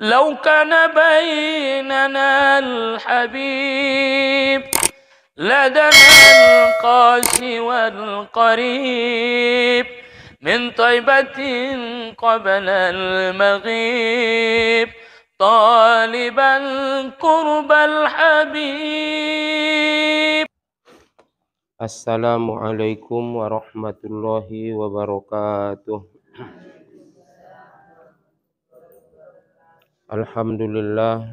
لو كان بيننا الحبيب لدنا القاسي والقريب من طيبة قبل المغيب طالبا قرب الحبيب السلام عليكم ورحمة الله وبركاته Alhamdulillah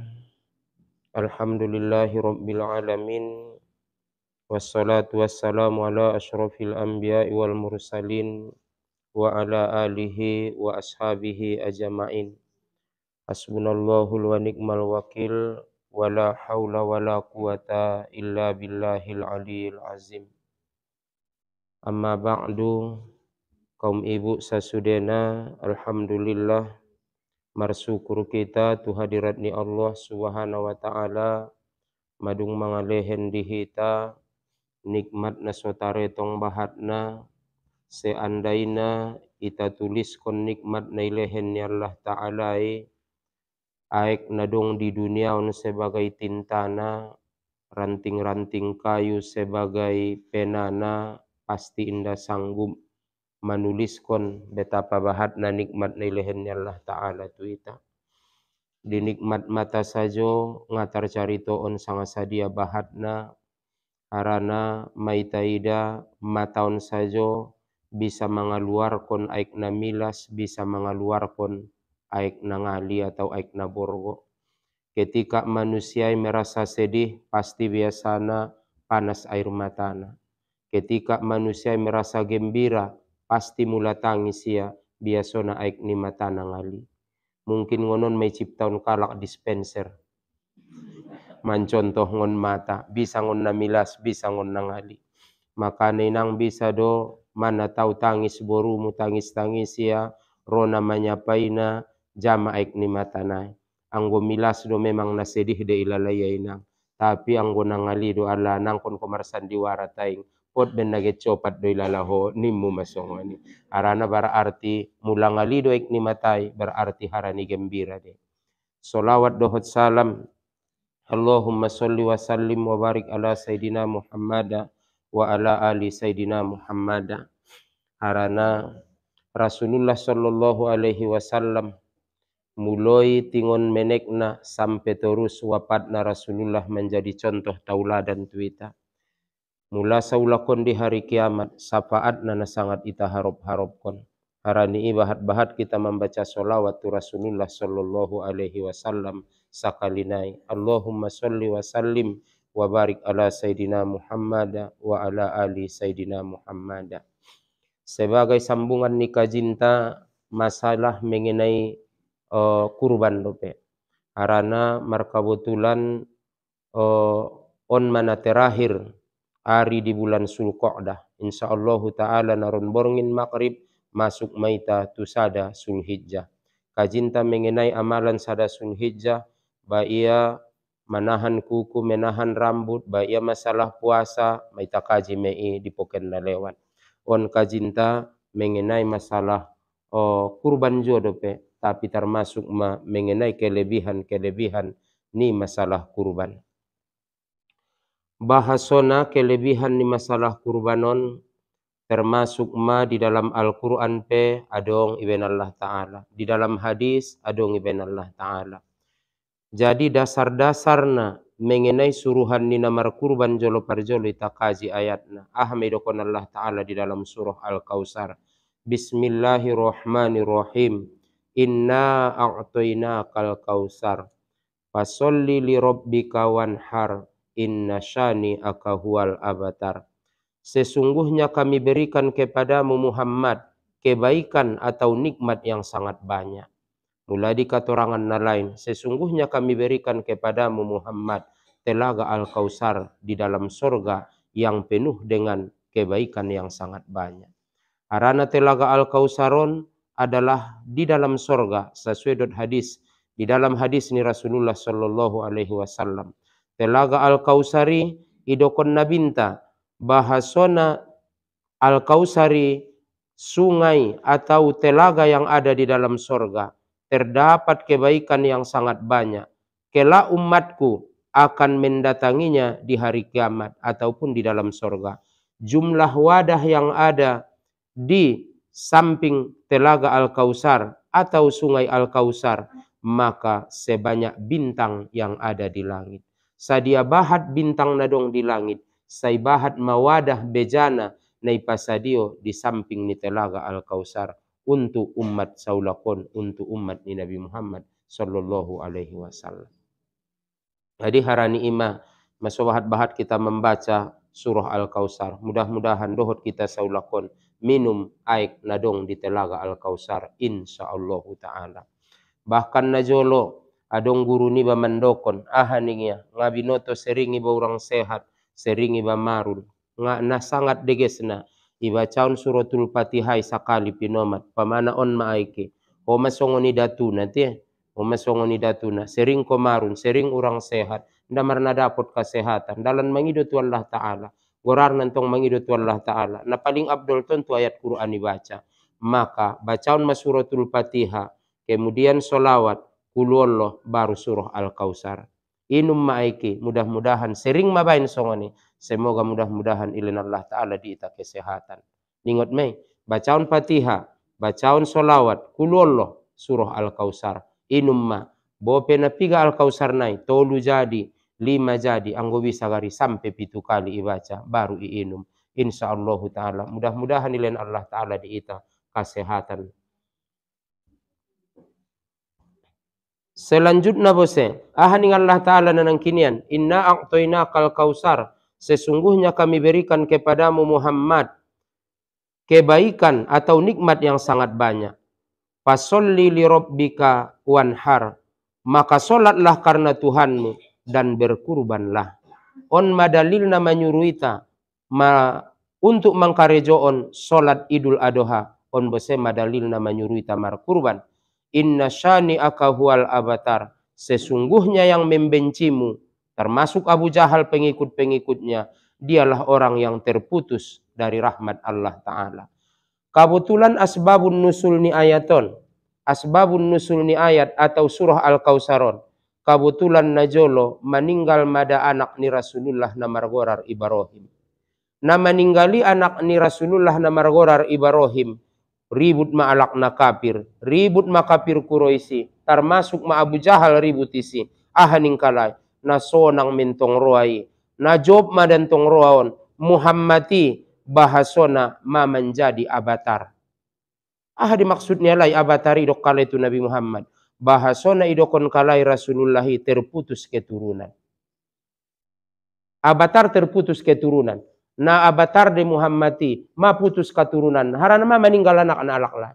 Alhamdulillahi Rabbil Alamin Wassalatu wassalamu ala ashrafil anbiya wal mursalin Wa ala alihi wa ashabihi ajma'in Hasbunallahul wa ni'mal wakil Wa la hawla wa la quwata illa billahil aliyil azim Amma ba'du Kaum ibu sasudena Alhamdulillah marsyukur kita tu hadirat ni Allah Subhanahu wa taala madung mangalehen di hita nikmat nasotare tong bahatna seandaina ita tulis kon nikmat na ilehen ni Allah taala aek nadong di dunia on sebagai tintana ranting-ranting kayu sebagai penana pasti indah sanggup kon betapa bahat na nikmat nilehen Allah Ta'ala ita. Di nikmat mata sajo ngatar carito on sanga sadia na harana maitaida mataon sajo bisa mengeluarkan aik na milas, bisa mengeluarkan aik na ngali atau aik na borgo. Ketika manusia merasa sedih, pasti biasana panas air matana. Ketika manusia merasa gembira, pasti mula tangisia biaso na aik ni mata nangali. Mungkin ngonon may ciptaun kalak dispenser. Mancontoh ngon mata, bisa ngon namilas, bisa ngon nangali. Maka nang bisa do mana tau tangis borumu tangis tangis ya rona manyapaina jama aik ni mata nai. Anggo milas do memang nasedih de ilalayay nang. Tapi anggo nangali do ala nang kon komarsan diwara taing potɓe nage copatɗoylalaho nimmuma sogoni arana berarti mulangali ɗo arti berarti gembira de. solawat dohot hot salam allahumma salli wa sallim wa barik ala sayidina muhammada wa ala ali sayidina muhammada Arana rasulullah sallallahu alaihi wasallam muloi tingon menekna sampai terus wapatna rasulullah menjadi contoh dan tuita mula saulakon di hari kiamat Sapaat nana sangat ita harap haropkon. harani ibahat-bahat kita membaca solawat Rasulullah sallallahu alaihi wasallam sakalinai Allahumma salli wa sallim wa barik ala sayidina Muhammad wa ala ali sayidina Muhammad sebagai sambungan nikah cinta masalah mengenai uh, kurban dope karena markabutulan uh, on mana terakhir Ari di bulan Sulqa'dah. InsyaAllah ta'ala narun borongin maghrib masuk maita tusada sunhijja Kajinta mengenai amalan sada sunhijja baia menahan kuku, menahan rambut, baia masalah puasa, maita kaji mei di dipoken lewat. On kajinta mengenai masalah oh, kurban jodope, tapi termasuk ma mengenai kelebihan-kelebihan ni masalah kurban bahasona kelebihan di masalah kurbanon termasuk ma di dalam Al-Quran pe adong ibn Allah Ta'ala. Di dalam hadis adong ibn Allah Ta'ala. Jadi dasar-dasarna mengenai suruhan nina kurban jolo parjolo ayat ayatna. Ahmedokon Allah Ta'ala di dalam surah Al-Kausar. Bismillahirrahmanirrahim. Inna kal kausar. Fasolli li rabbika wanhar inna shani akahual abatar. Sesungguhnya kami berikan kepada Muhammad kebaikan atau nikmat yang sangat banyak. Mulai di katorangan lain, sesungguhnya kami berikan kepada Muhammad telaga Al-Kausar di dalam sorga yang penuh dengan kebaikan yang sangat banyak. Arana telaga Al-Kausaron adalah di dalam sorga sesuai hadis di dalam hadis ini Rasulullah Shallallahu Alaihi Wasallam telaga Al-Kausari idokon nabinta bahasona Al-Kausari sungai atau telaga yang ada di dalam sorga terdapat kebaikan yang sangat banyak kela umatku akan mendatanginya di hari kiamat ataupun di dalam sorga jumlah wadah yang ada di samping telaga Al-Kausar atau sungai Al-Kausar maka sebanyak bintang yang ada di langit sadia bahat bintang nadong di langit, sai bahat mawadah bejana, nai pasadio di samping ni telaga al-kausar untuk umat saulakon, untuk umat ni Nabi Muhammad sallallahu alaihi wasallam. Jadi harani imah masawahat bahat kita membaca surah Al-Kausar. Mudah-mudahan dohot kita saulakon minum aik nadong di telaga Al-Kausar insyaallah taala. Bahkan najolo adong guruni ba mandokon ngabi noto seringi ba urang sehat seringi ba marun, nga na sangat degesna iba caun suratul fatihai sakali pinomat pamana on maike o masongoni datu nanti, ya. o masongoni datuna sering komarun sering urang sehat ndamar marna dapat kesehatan dalan mangido tu Allah taala gorar nantong mangido tu Allah taala na paling abdul ton tu ayat Quran dibaca maka bacaun masuratul fatihah kemudian solawat loh baru surah Al-Kausar. Inum maiki mudah-mudahan sering mabain songoni. Semoga mudah-mudahan ilin Allah Ta'ala diita kesehatan. Ningot mei, bacaun patiha, bacaun solawat, loh surah Al-Kausar. Inum ma, bope napi piga Al-Kausar nai, tolu jadi, lima jadi, anggo bisa gari sampai pitu kali ibaca, baru iinum. Insya Allah Ta'ala, mudah-mudahan ilin Allah Ta'ala diita kesehatan Selanjutnya bose, ahaning Allah Ta'ala nanang kinian, inna a'toina kal kausar, sesungguhnya kami berikan kepadamu Muhammad, kebaikan atau nikmat yang sangat banyak. Fasolli li rabbika wanhar, maka solatlah karena Tuhanmu dan berkurbanlah. On madalil nama nyuruita, ma untuk mengkarejo on solat idul Adha on bose madalil nama nyuruita mar kurban Inna shani akahual abatar. Sesungguhnya yang membencimu, termasuk Abu Jahal pengikut-pengikutnya, dialah orang yang terputus dari rahmat Allah Ta'ala. Kebetulan asbabun nusul ni ayaton. Asbabun nusul ni ayat atau surah Al-Kausaron. Kebetulan Najolo meninggal mada anak ni Rasulullah Namargorar ibarohim Ibrahim. Nama ninggali anak ni Rasulullah Namargorar ibarohim Ibrahim ribut ma'alakna kafir, ribut ma kafir kuroisi, termasuk ma Abu Jahal ribut isi, ahaning kalai, sonang mentong roai, najob tong roaon, Muhammadi bahasona ma menjadi abatar. Ah dimaksudnya lai abatar idok kalai tu Nabi Muhammad. Bahasona idokon kalai Rasulullah terputus keturunan. Abatar terputus keturunan na abatar de Muhammadi ma putus katurunan harana ma meninggal anak anak lah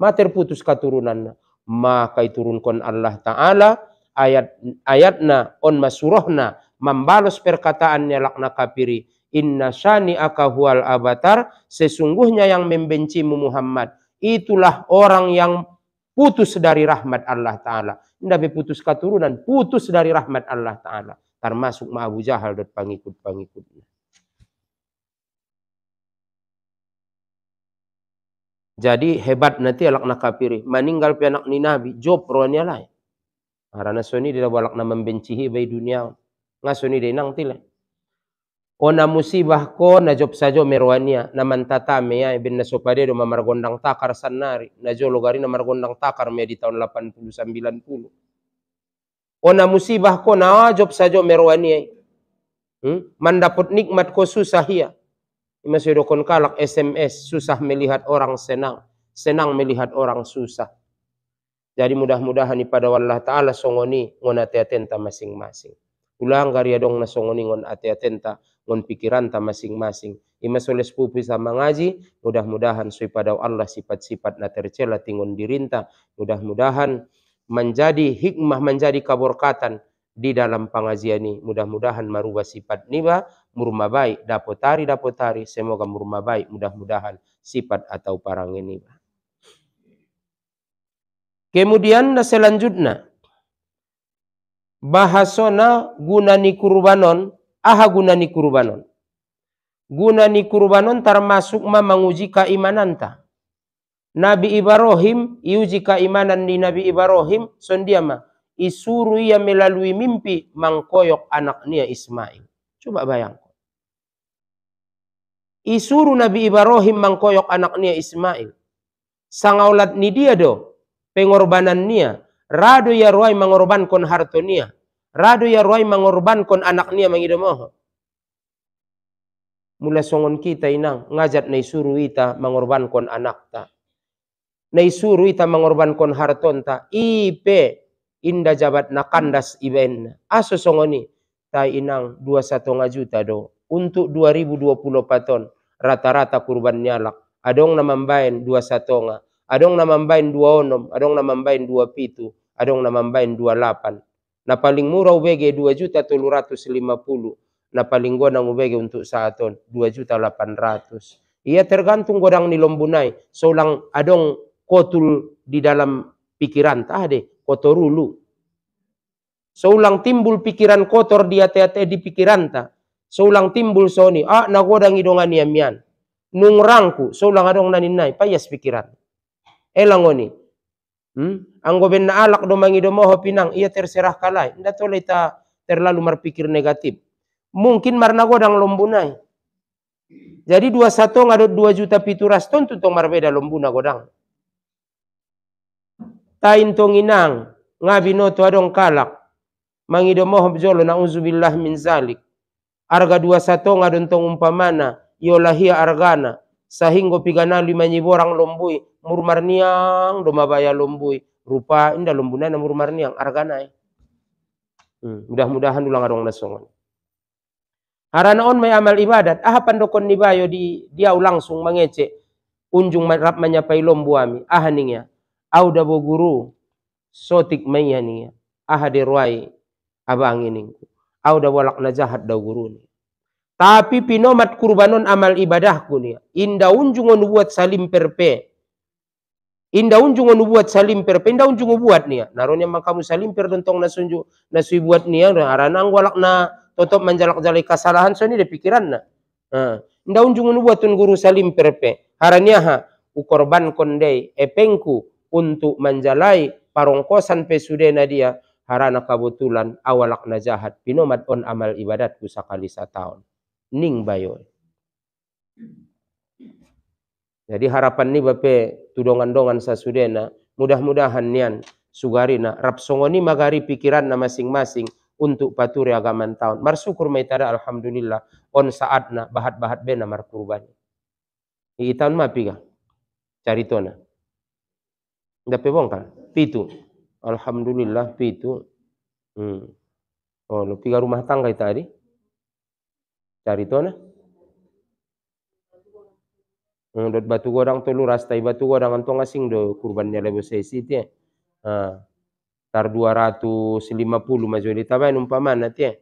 ma terputus katurunan ma kai turunkan Allah taala ayat ayatna on masurohna membalas perkataannya lakna kapiri inna shani akahual abatar sesungguhnya yang membenci Muhammad itulah orang yang putus dari rahmat Allah taala Nabi putus keturunan, putus dari rahmat Allah taala termasuk ma Abu Jahal dan pengikut-pengikutnya Jadi hebat nanti alak nakapiri. Maninggal pi anak ni nabi. Job rohnya lah. karena suni dia walak nak membencihi bayi dunia. Ngasoni dia nang tila. Ona musibah ko na job sajo merwania. Na mantata mea ibn nasopade do mamargondang takar sanari. Na jo logari na margondang takar mea di tahun 80-90. Ona musibah ko na job sajo merwania. Hmm? Mandapot nikmat ko susah ya. Masih dokon kalak SMS, susah melihat orang senang, senang melihat orang susah. Jadi mudah-mudahan pada Allah Ta'ala songoni ngon ati-atenta masing-masing. Ulang karya dong na songoni ngon ati-atenta ngon pikiran ta masing-masing. Ima soles pupi sama ngaji, mudah-mudahan sui pada Allah sifat-sifat na tercela tingon dirinta. Mudah-mudahan menjadi hikmah, menjadi kaborkatan di dalam pengajian ini. Mudah-mudahan marubah sifat niba murma baik dapotari dapotari semoga murma baik mudah-mudahan sifat atau parang ini. Kemudian selanjutnya bahasona gunani kurbanon aha gunani kurbanon gunani kurbanon termasuk menguji ta Nabi Ibrahim iuji keimanan di Nabi Ibrahim sondiama isuru ia ya melalui mimpi mangkoyok anaknya Ismail. Coba bayangkan. Isuru Nabi Ibrahim mangkoyok anaknya Ismail. Sangaulat ni dia do Nia. Rado ya ruai mengorbankan hartonia. Rado ya ruai mengorbankan anaknya mangidomoho. Mula songon kita inang ngajat nai suru ita mengorbankan anakta. Nai suru ita mengorbankan hartonta. Ipe inda jabat nakandas iben aso songoni tai inang dua satu juta do untuk 2020 paton rata-rata kurban nyalak adong mambain dua satu satonga adong mambain dua onom adong mambain dua pitu adong mambain dua lapan na paling murah ubg dua juta tujuh ratus lima puluh na paling nang ubg untuk ton dua juta delapan ratus ia tergantung godang nilombunai solang adong kotul di dalam pikiran tah deh kotorulu. Seulang timbul pikiran kotor di hati-hati di pikiran ta. Seulang timbul soni. Ah nagodang idongan yamian. Nung rangku. Seulang adong naninai. Payas pikiran. Elang oni. Hmm? Anggo benna alak domangi moho pinang. Ia terserah kalai. Nda boleh ta terlalu berpikir negatif. Mungkin marna lombu lombunai. Jadi dua satu ngadot dua juta pituras ton tuntong marbeda lombuna godang tain tong inang ngabi no adong kalak mangido mohob jolo na uzubillah min zalik arga dua sato ngadon tong umpamana yolahia argana sahinggo pigana lima nyiborang lombui murmarniang domabaya lombui rupa inda lombuna na murmarniang argana eh. hmm. mudah-mudahan ulang adong nasongon Harana on may amal ibadat, aha pandokon ni bayo di dia langsung mangece unjung marap manyapai lombu ami, aha ningya au dabo guru sotik mayani ahadi ruai ini au dabo lakna jahat da guru ni tapi pinomat kurbanon amal ibadahku ni inda unjungon buat salim perpe inda unjungon buat salim perpe inda unjungon buat ni naronya makamu salim per dontong nasunju nasui buat ni ya. aranang walakna totop menjalak-jalak kesalahan so ni de pikiran na ha inda unjungon guru salim perpe haranya ha ukorban kondei epengku untuk menjalai parongkosan pesudena dia harana kabutulan awalak najahat pinomat on amal ibadat sakali tahun ning bayo jadi harapan ni bape tudongan-dongan sasudena mudah-mudahan nian sugarina rap songoni magari pikiran na masing-masing untuk paturi riagaman tahun. mar syukur maitada alhamdulillah on saatna bahat-bahat bena mar kurban i taun cari caritona Dapat bongkal. Pitu. Alhamdulillah pitu. Hmm. Oh, lo tiga rumah tangga itu tadi. Cari tuh nah. Hmm, dot batu gorang tuh lu rastai batu gorang antong asing do kurbannya lebih sesi itu ya. Ah. Tar 250 majorita bain umpamana nanti ya.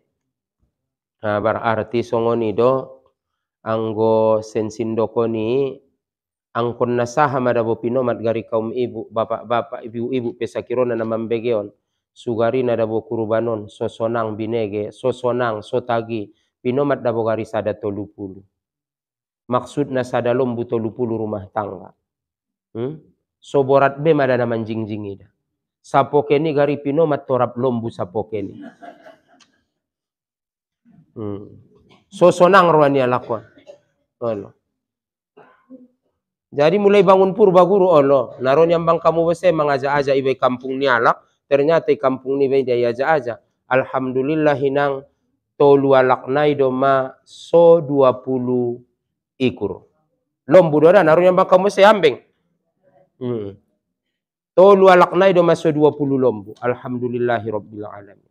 Nah, bar berarti songoni do anggo sensindoko ni angkon nasaha madabo pinomat gari kaum ibu bapak-bapak ibu-ibu pesakirona na mambegeon na dabo kurbanon sosonang binege sosonang sotagi pinomat dabo gari sada tolupulu maksudna sada lombu 30 rumah tangga hmm? soborat be madana manjingjingi da sapokeni gari pinomat torap lombu sapokeni hmm. sosonang ruania lakon Halo. Jadi mulai bangun purba guru Allah. Oh naron yang bang kamu bese mengaja-aja ibe kampung ni alak. Ternyata kampung ni dia aja-aja. Alhamdulillah hinang tolu alak nai doma so 20 ikur. Lombu dora naron yang bang kamu bese ambeng. Hmm. Tolu alak nai doma so 20 lombu. Alhamdulillahi rabbil alamin.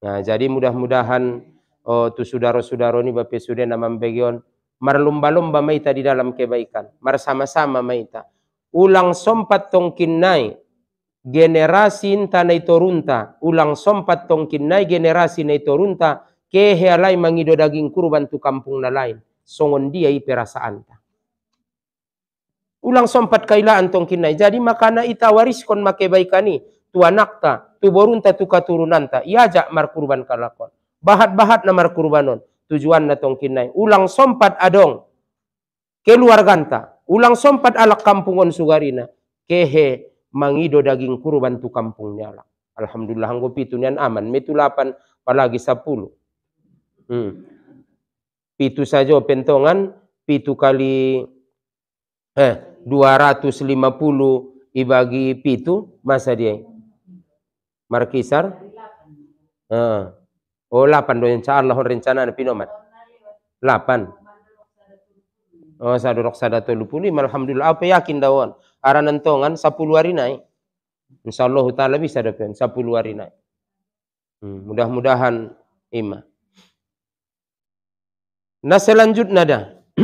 Nah, jadi mudah-mudahan oh, tu saudara-saudara ni bapak sudah nama begion marlumba-lumba maita di dalam kebaikan, mar sama sama maita. Ulang sompat tongkin nai generasi tanai torunta, ulang sompat tongkin nai generasi nai torunta, kehe alai mangido daging kurban tu kampung na lain, songon dia i perasaan ta. Ulang sompat kailaan nai. jadi makana ita wariskon make baikani, tu ta, tu borunta tu ta, iajak mar kurban kalakon. Bahat-bahat na mar kurbanon tujuan na tong Ulang sompat adong keluarga ganta. Ulang sompat alak kampungon sugarina. Kehe mangido daging kurban tu kampung nyala. Alhamdulillah anggo pitu nian aman. Metu lapan palagi sepuluh. Hmm. Pitu saja pentongan. Pitu kali eh, 250 dibagi pitu. Masa dia? Markisar? Oh, 8 doyan insya Allah rencana na pino 8. Oh, sa durok sa datulu puli, alhamdulillah. Apa yakin dawon? Aranan tongan 10 hari naik. Insya Allah taala bisa dapat 10 hari naik. Hmm, mudah-mudahan ima. Nah selanjutnya dah.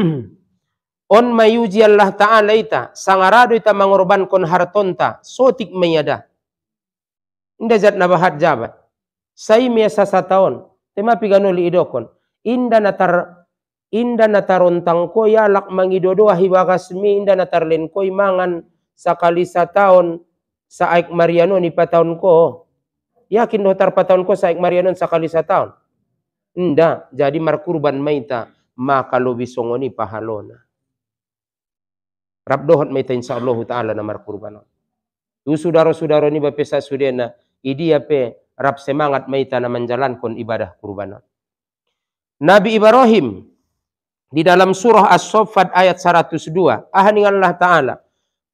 On mayuji Allah Ta'ala ita sangarado ita mengorbankan hartonta sotik mayada. Indah zat nabahat jabat sasa taon. tema piganoli idokon inda natar inda natarontang ko yalak mangidodo mi inda natarlen ko mangan sakali taon sa aik mariano ni pataon ko yakin dotar pataon ko sa aik mariano sakali taon. Inda jadi markurban maita makalobi songoni pahalona rabdohot maita insyaallah taala na markurban. tu sudara-sudara ni bapesa sudena idi pe Rap semangat maitana menjalankan ibadah kurban. Nabi Ibrahim di dalam surah as saffat ayat 102. Ahaninganlah ta'ala.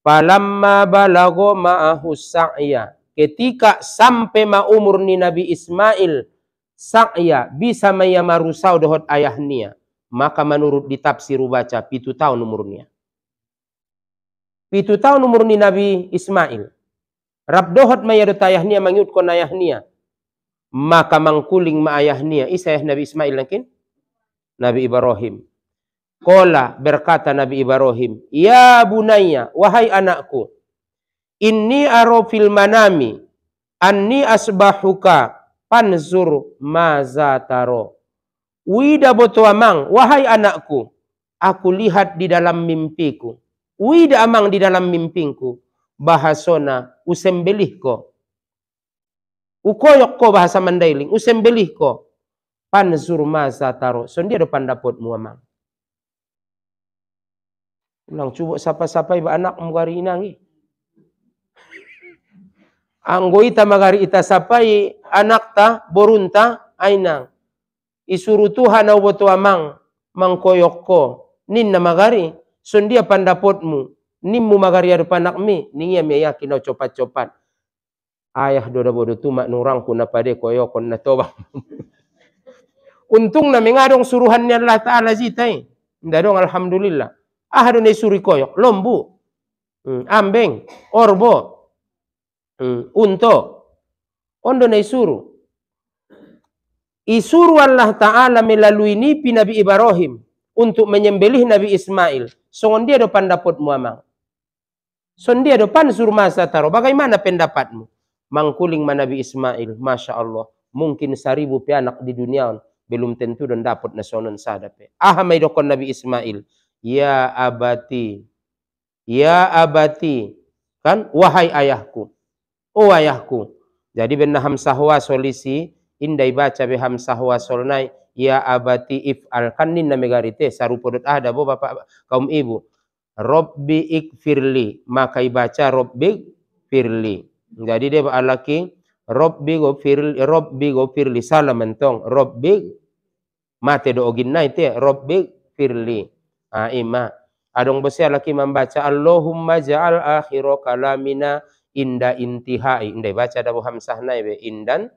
Palamma balago ma'ahu sa'ya. Ketika sampai umur ni Nabi Ismail. Sa'ya bisa mayamaru dohot ayahnya. Maka menurut ditafsir baca pitu tahun umurnya. Pitu tahun umur ni Nabi Ismail. Rabdohot dohot mayadut ayahnya mengikutkan ayahnya maka mangkuling maayahnia isayah Nabi Ismail nakin Nabi Ibrahim Kola berkata Nabi Ibrahim Ya bunaya wahai anakku ini arofil manami Anni asbahuka Panzur mazataro. Wida boto amang Wahai anakku Aku lihat di dalam mimpiku Wida amang di dalam mimpiku Bahasona usembelih usembelihko ukoyok ko bahasa mandailing usembelih ko panzur masa taro so dia depan dapot muamang ulang cubo sapa-sapa iba anak mugari inangi ita magari ita sapai anak ta borunta ainang isuru Tuhan au botu amang mangkoyok ko nin na magari so dia pandapotmu nimmu magari ada panakmi ninya ningia mi copat-copat ayah dora dabo tu mak nurang kuna pade koyo konna toba untung na mengadong suruhannya Allah taala zitai ndadong alhamdulillah Ah ne suri koyo lombu hmm. ambeng orbo hmm. unto ondo ne suru isuru Allah taala melalui nipi Nabi Ibrahim untuk menyembelih Nabi Ismail songon dia do pandapot muamang Sondia depan suruh masa taruh. Bagaimana pendapatmu? mangkuling manabi Ismail, Masya Allah. Mungkin seribu pianak di dunia, belum tentu dan dapat nasonan sadape. Ahamaidokon Nabi Ismail, ya abati, ya abati, kan wahai ayahku, oh ayahku. Jadi benda hamsahwa solisi, indai baca be hamsahwa solnai, ya abati if al alkanin namegarite, sarupodot ada bo bapak kaum ibu. Robbi ikfirli, maka baca Robbi firli. Jadi dia beralaki Robbi gofir Robbi gofir li salam entong Robbi mati do oginna itu ya Robbi firli ah ima adong besi laki membaca Allahumma ja'al akhiru kalamina inda intihai indai baca ada hamsah nai be indan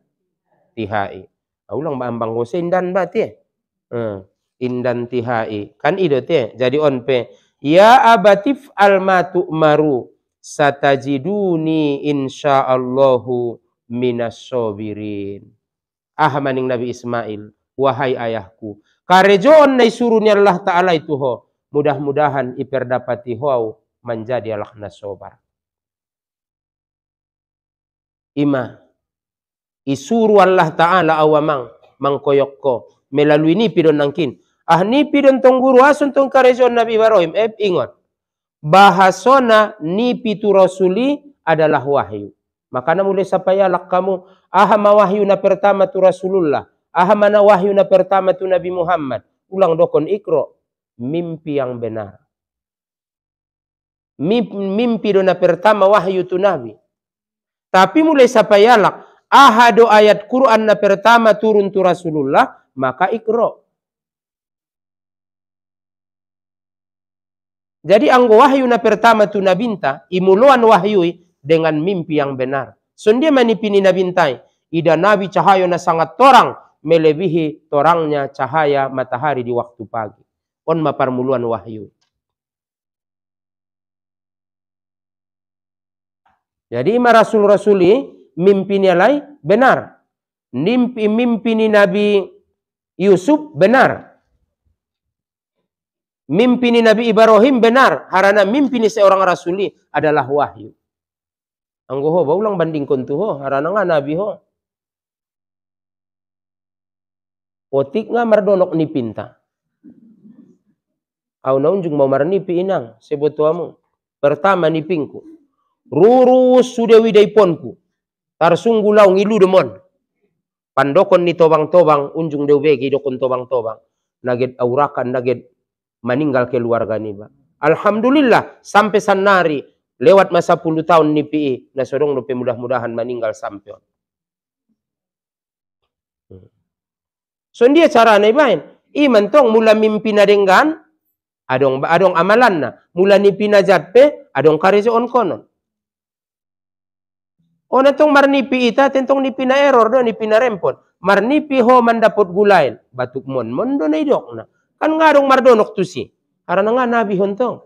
tihai ulang ba ambang gose indan bati ti ya? indan tihai kan ido te ya, jadi onpe pe ya abatif al matu maru satajiduni insyaallahu minassobirin. Ah maning Nabi Ismail, wahai ayahku, karejoon nai surunya Allah Ta'ala itu ho, mudah-mudahan iperdapati ho menjadi Allah nasobar. Ima, isuru Allah Ta'ala awamang, mangkoyokko, melalui ini pidon nangkin. Ah ni pidon tongguru asun tong karejoon Nabi Ibrahim, eh ingot bahasona ni pitu rasuli adalah wahyu. Makana mulai sapayalak kamu ahama wahyu na pertama tu Rasulullah. Ahamana wahyu na pertama tu Nabi Muhammad. Ulang dokon ikro. Mimpi yang benar. Mimpi, mimpi dona pertama wahyu tu Nabi. Tapi mulai sapayalak ahado ayat Quran na pertama turun tu Rasulullah. Maka ikro. Jadi anggo wahyu na pertama tu na binta imuluan wahyu dengan mimpi yang benar. Sundia manipini na bintai ida nabi cahayo na sangat torang melebihi torangnya cahaya matahari di waktu pagi. On maparmuluan wahyu. Jadi ma rasul rasuli mimpi lai benar. Mimpi mimpi nabi Yusuf benar. Mimpi ni Nabi Ibrahim benar. Harana mimpi ni seorang rasuli adalah wahyu. Anggo ho, baulang banding kontu ho. Harana nga Nabi ho. Potik nga mardonok ni pinta. Au naunjung mau marnipi inang sebutuamu. Pertama pingku Ruru sudewi daiponku. Tarsunggu laung ilu demon. Pandokon ni tobang-tobang. Unjung dewbegi dokon tobang-tobang. Naget aurakan, naget meninggal keluarga ni ba alhamdulillah sampai sanari lewat masa puluh tahun ni pi na sorong lupe mudah-mudahan meninggal sampai so dia cara ni bain iman tong mula mimpi na dengan adong adong amalan na mula ni pinajappe adong karese on konon Ona oh, tong marnipi ita tentong ni pina error do ni pina rempon. Marnipi ho mandapot gulain. Batuk mon mon do na idok na. Kan ngadong mardonok tu si. Karena nga nabi hontong.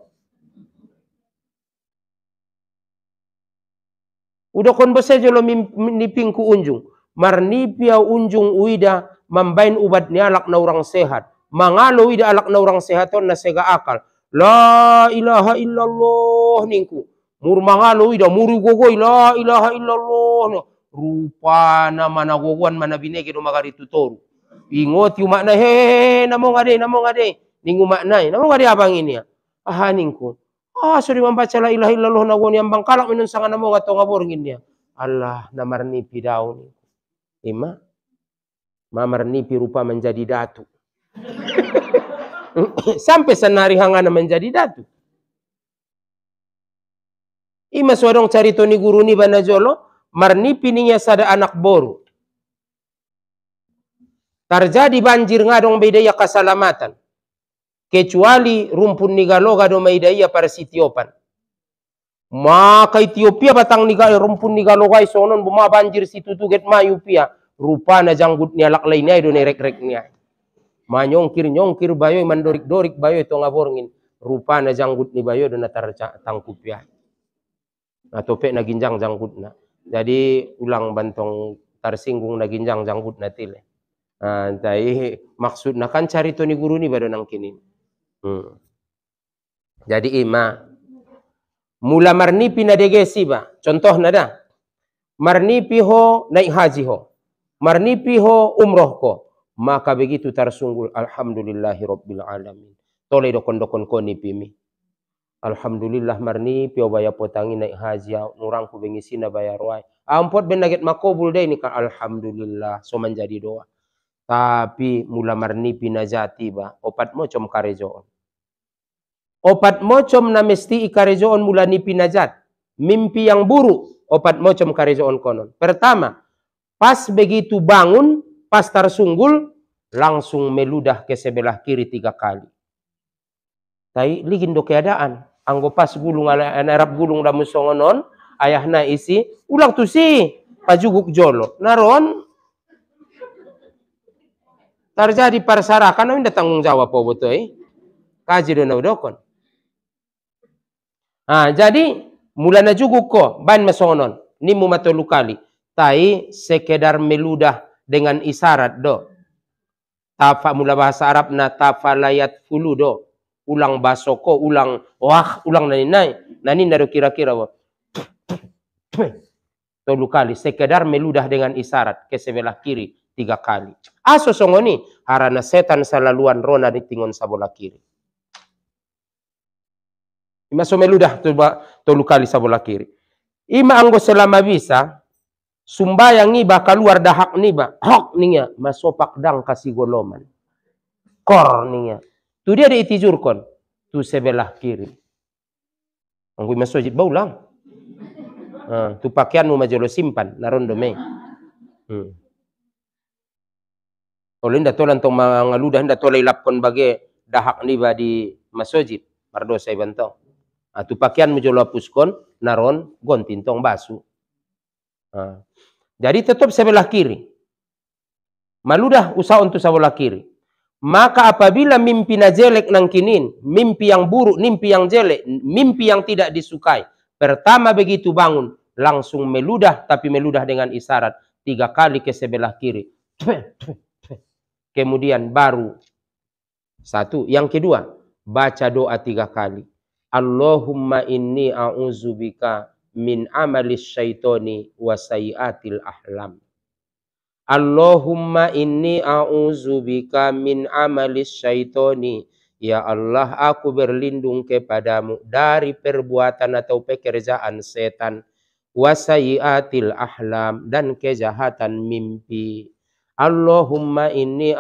Udah kon besar jolo niping ku unjung. nipia unjung uida mambain ubat ni alak na orang sehat. Mangalo uida alak na orang sehat on nasega akal. La ilaha illallah ningku. Mur mangalo uida muru gogoi la ilaha illallah. Rupa na mana gogoan mana binegi do magari tutoru. Ingot yung makna, he, namo ngade, de, namo nga de. Ningu maknai, namo nga abang ini ya. Ahaning ko. Ah, ah suri membaca la ilaha illallah na woni ambang kalak minun sangan namo nga ngabur gini Allah namarni pidau daun. Ima. Eh, Mamarni rupa menjadi datu. Sampai senari hangana menjadi datu. Ima suadong cari toni guru ni jolo. Marni pininya sada anak boru. Terjadi banjir ngadong bedaya keselamatan. Kecuali rumpun nigalo do medaya para Etiopan. Maka Ethiopia batang niga eh, rumpun nigaloga isonon buma banjir situ tu get Rupa na janggut nialak lainnya itu nerek-rek niya. nyong nyongkir bayo mandorik-dorik bayo itu Rupa na janggut ni bayo do natar tangkupia. Nah topek na ginjang janggut na. Jadi ulang bantong tersinggung na ginjang janggut na tile. Tapi ah, tai maksud nak kan cari Tony guru ni pada nang kini. Hmm. Jadi ima mula marni pina degesi ba. Contoh nada. Marni pihoh naik haji ho. Marni pihoh umroh ko. Maka begitu tersungguh. alhamdulillahi rabbil alamin. Tole dokon-dokon koni pimi. Alhamdulillah marni pio baya potangi naik haji nurang ku bengi sina bayar wai. Ampot ben makobul deh ni kan alhamdulillah so menjadi doa tapi mula marni pinajati ba opat mocom karejoon opat mocom na mesti ikarejoon mula ni pinajat mimpi yang buruk opat mocom karejoon konon pertama pas begitu bangun pas tersunggul langsung meludah ke sebelah kiri tiga kali tai ligindo keadaan anggo pas gulung ala Arab gulung da songonon ayahna isi ulang tusi pajuguk jolo naron terjadi persarakan inda tanggung jawab apa betul eh? kaji dona udokon ah jadi mulana juga ko ban mesonon, ni mu matolu kali tai sekedar meludah dengan isyarat do tafa mula bahasa Arab na tafa layat fulu do ulang basoko ulang wah ulang nani nai nani nado kira-kira wa tolu kali sekedar meludah dengan isyarat ke sebelah kiri tiga kali Aso songoni harana setan salaluan rona di tingon sabola kiri. Ima someludah tolu kali sabola kiri. Ima anggo selama bisa sumbayang iba keluar dahak niba hok ninya masopak dang kasih goloman kor ninya tu dia diitijurkon tu sebelah kiri anggo ima sojib baulang uh, tu pakaianmu majolo simpan naron domeng hmm. Tolong da tolong untuk mengeludah luda tolong tolay bagai dahak ni di masjid, masojid saya bantau. Atu pakaian mujolo puskon naron gontin tong basu. Jadi tetap sebelah kiri. Maludah usah untuk sebelah kiri. Maka apabila mimpi na jelek nang kinin, mimpi yang buruk, mimpi yang jelek, mimpi yang tidak disukai. Pertama begitu bangun, langsung meludah tapi meludah dengan isyarat tiga kali ke sebelah kiri kemudian baru satu. Yang kedua, baca doa tiga kali. Allahumma inni a'udzubika min amalis syaitoni wa sayiatil ahlam. Allahumma inni a'udzubika min amalis syaitoni. Ya Allah, aku berlindung kepadamu dari perbuatan atau pekerjaan setan. Wa sayiatil ahlam dan kejahatan mimpi. Allahumma inni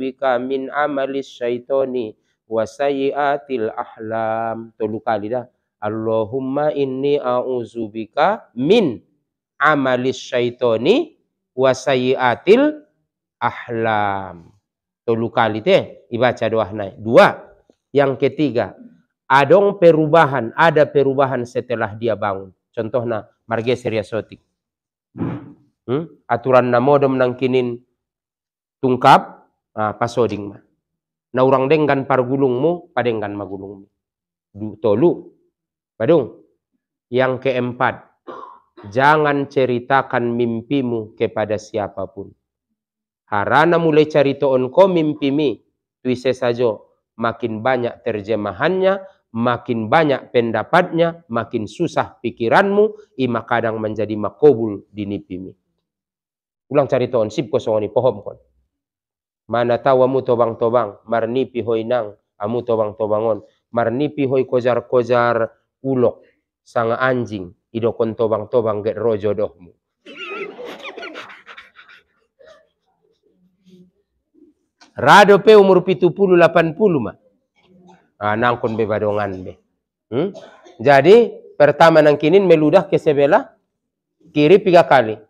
bika min amalis syaitani wa sayyiatil ahlam. Tolu kali dah. Allahumma inni bika min amalis syaitani wa sayyiatil ahlam. Tolu kali teh dibaca doa naik. Dua. Yang ketiga, adong perubahan, ada perubahan setelah dia bangun. Contohnya, marge sotik. Hmm? Aturan nang nangkinin tungkap ah, pasoding ma. Na urang denggan pargulungmu padenggan mo Du, tolu. Padung. Yang keempat, jangan ceritakan mimpimu kepada siapapun. Harana mulai caritoon ko mi tuise sajo, makin banyak terjemahannya, makin banyak pendapatnya, makin susah pikiranmu, ima kadang menjadi makobul dinipimi. Ulang cari toon sip ko songoni pohom kon. Mana tawa mu tobang tobang marni pihoi nang amu tobang tobangon marni pihoi kojar kojar ulok sang anjing idokon tobang tobang get rojo dohmu. Rado pe umur pitu puluh lapan puluh ma, Ah, kon be badongan be. Hmm? Jadi pertama nang kinin meludah ke sebelah kiri tiga kali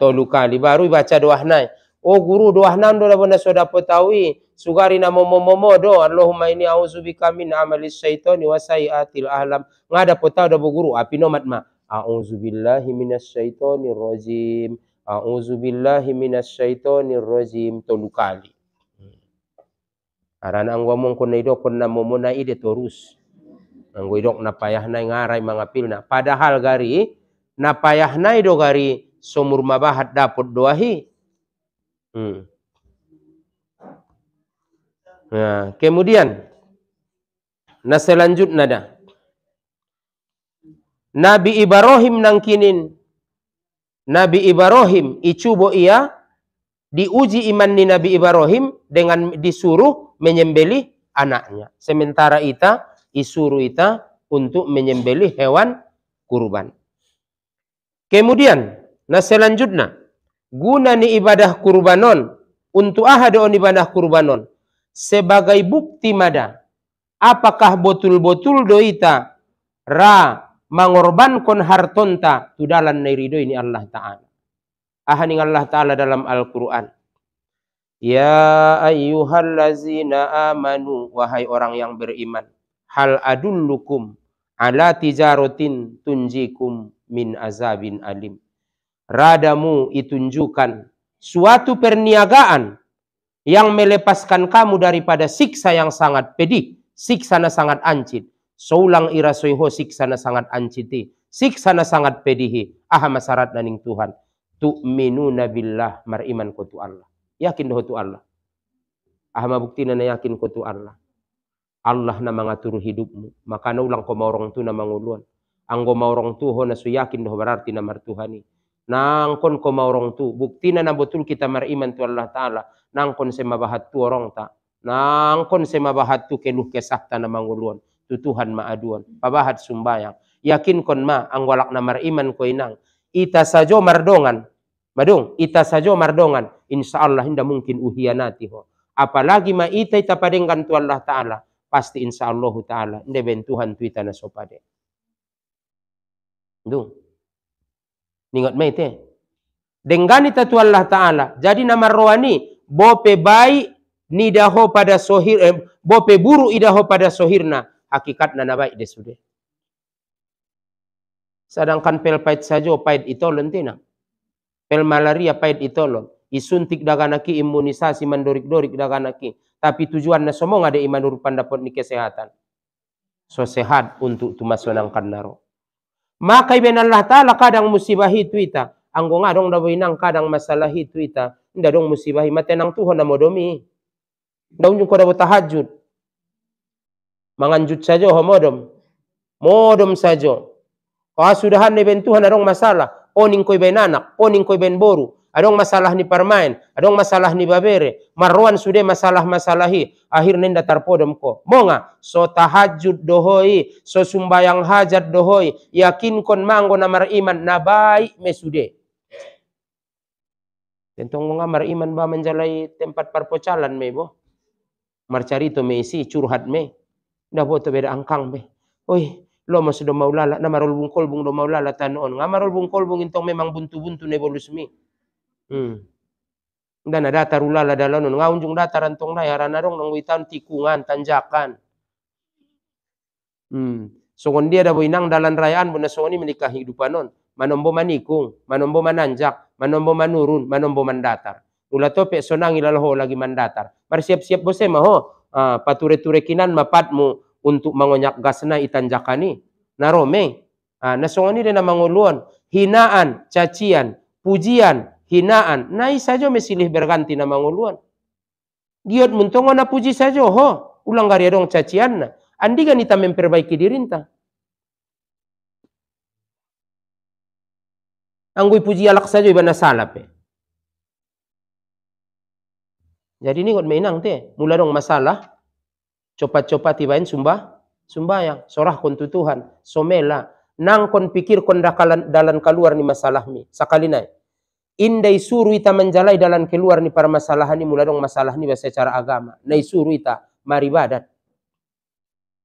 tolu kali baru baca doa naik oh guru doa nando labona soda potawi sugari na momo do allahumma inni a'udzu bika min amali syaitani wa sayiatil ahlam ngada potaw do guru api ah, apino matma a'udzu billahi minasy syaitani rajim a'udzu billahi rozim syaitani rajim tolukali hmm. arana ngomong kun ido kun momona ide terus ngidok napayah na ngarai na. padahal gari napayah na ido gari somur mabahat dapat doahi. Hmm. Nah, kemudian nah selanjutnya dah. Nabi Ibrahim nangkinin Nabi Ibrahim icubo ia diuji iman ni Nabi Ibrahim dengan disuruh menyembelih anaknya. Sementara ita disuruh ita untuk menyembelih hewan kurban. Kemudian Nah selanjutnya, guna ni ibadah kurbanon untuk ahad on ibadah kurbanon sebagai bukti mada apakah botul-botul doita ra mengorbankan hartonta tudalan nerido ini Allah Ta'ala. Ahaning Allah Ta'ala dalam Al-Quran. Ya ayyuhallazina amanu wahai orang yang beriman hal adullukum ala tijarotin tunjikum min azabin alim Radamu ditunjukkan suatu perniagaan yang melepaskan kamu daripada siksa yang sangat pedih, siksa siksana sangat ancit. Soulang siksa siksana sangat anciti, siksana sangat pedih. Aha masarat naning Tuhan. tu Tu'minuna billah mariman kutu Allah. Yakin doh tu Allah. Aha bukti nana yakin kutu Allah. Allah nama mengatur hidupmu. Maka na ulang koma orang tu nama nguluan, Anggo mau orang tu ho nasu suyakin doh berarti Tuhan ini nangkon ko maurong tu bukti na nabutul kita mariman tu Allah taala nangkon sema bahat tu orang ta nangkon sema bahat tu keluh kesahta na manguluan tu Tuhan maaduan pabahat sumbayang yakin kon ma ang walak na mariman ko inang ita sajo mardongan madung ita sajo mardongan insyaallah hinda mungkin uhianati ho apalagi ma ita ita padengkan tu Allah taala pasti insyaallah taala nde ben Tuhan tuita nasopade, sopade dung Ningot Dengan ni tatu Allah Ta'ala. Jadi nama rohani. Bope baik nidaho pada sohir. Eh, bope buru idaho pada sohirna. Hakikat na baik desude. Sedangkan pel pait saja pait itu tina. Pel malaria itu itolon. Isuntik daganaki imunisasi mandorik dorik daganaki. Tapi tujuannya semua ada iman urupan dapat ni kesehatan. So sehat untuk tu naro. Maka iben Allah Ta'ala kadang musibah itu ita. Anggo nga dong nang kadang masalah itu ita. Nda dong musibah mate nang Tuhan namo modomi. Nda unjung kodawo tahajud. Manganjut saja ho modom. Modom saja. Ah, kau sudahan iben Tuhan na dong masalah. Oning koi iben anak. Oning koi ben boru adong masalah ni Parmain, adong masalah ni Babere, Marwan sude masalah-masalahi, akhirnya nda tarpodom ko. Monga, so tahajud dohoi, so sumbayang hajat dohoi, yakin kon manggo na mar iman, nabai mesude. Tentong monga mar iman ba menjalai tempat parpocalan me bo. Marcarito me isi curhat me. Nda bo to beda angkang me. Oi, lo masih do maulala na marul bungkol bung do maulala tanon. Nga marul bungkol bung intong memang buntu-buntu nebolusmi. -buntu Hmm. Dan ada nun ngau ngaunjung datar antong na yarana dong nunggu witan tikungan tanjakan. Hmm. Songon dia ada boinang dalam rayaan bunda songoni menikah hidupan non. Manombo manikung, manombo mananjak, manombo manurun, manombo mandatar. Ula tope sonang ilalaho lagi mandatar. Mari siap-siap bose ho. uh, ah, pature-ture kinan mapatmu untuk mengonyak gasna itanjakani. Narome. Uh, ah, nasongoni dia na manguluan, hinaan, cacian, pujian, hinaan nai saja mesilih berganti nama nguluan. giot muntongo na puji saja, ho ulang gari dong cacian. cacianna kan nita memperbaiki dirinta anggui puji alak saja ibana salape jadi ini kot menang teh. mula dong masalah copat-copat tibain sumba sumbayang sorah kontu Tuhan somela nang kon pikir kon dalan keluar ni masalah mi sakali naik Indai suruh ita menjalai dalam keluar ni permasalahan ni mulai dong masalah ni cara agama. Nai suruh ita yang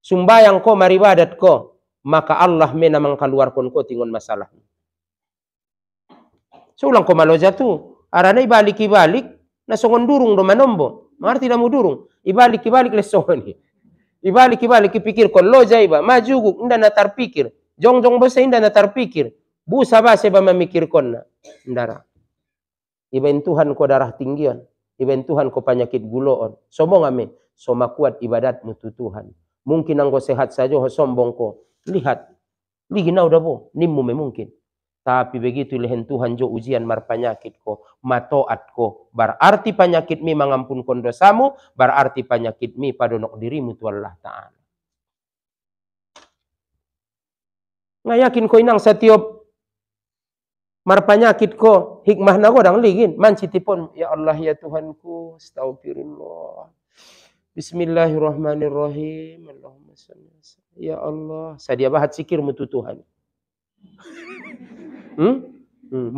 Sumbayang ko badat ko. Maka Allah mena kon ko tingon masalah ni. Seulang ko maloja tu. Arana balik na songon durung do manombo. Mengerti damu durung. Ibalik ibalik ni Ibalik ibalik kipikir ko loja iba. Majugu nda na tarpikir. Jong jong bosa inda na tarpikir. Busa ba seba memikir konna. Ndara. Iben Tuhan ko darah tinggian. Iben Tuhan ko penyakit guloon. Sombong ame. Soma kuat ibadat mutu Tuhan. Mungkin angko sehat saja ho sombong ko. Lihat. Ligi na udah bo. Nimmu me mungkin. Tapi begitu lehen Tuhan jo ujian mar penyakit ko. Matoat ko. Berarti penyakit mi mengampun kondosamu. Berarti penyakit mi padonok dirimu Tuhan Allah Ta'ala. Nga yakin ko inang setiap mar panyakit ko hikmah na orang ligin man ya Allah ya Tuhanku astagfirullah Bismillahirrahmanirrahim Allahumma salli ya Allah sadia bahat sikir mutu Tuhan hmm? hmm.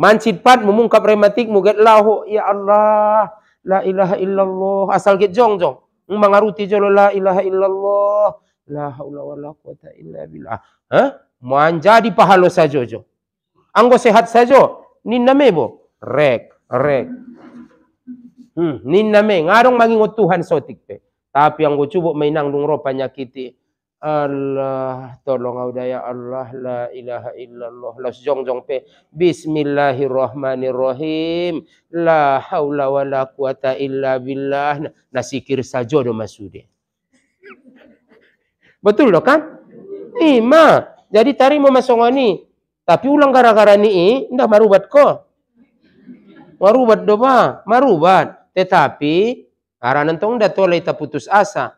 pat memungkap rematik mugat lahu ya Allah la ilaha illallah asal get jong jong mengaruti jolo la ilaha illallah la haula wala quwata illa billah ha muanja di pahalo sajojo Anggo sehat saja. nin name bo. Rek, rek. Hmm, ninna me. Ngarong mangingot Tuhan sotik pe. Tapi anggo cubo mainang dungro panyakiti. Allah tolong au daya Allah la ilaha illallah la jong jong pe bismillahirrahmanirrahim la haula wala quwata illa billah nah, nasikir saja do masude betul lo kan ima jadi tarimo masongoni tapi ulang gara-gara ini, ndak marubat ko. Marubat doba, marubat. Tetapi, karena nentong ndak toleh ta putus asa.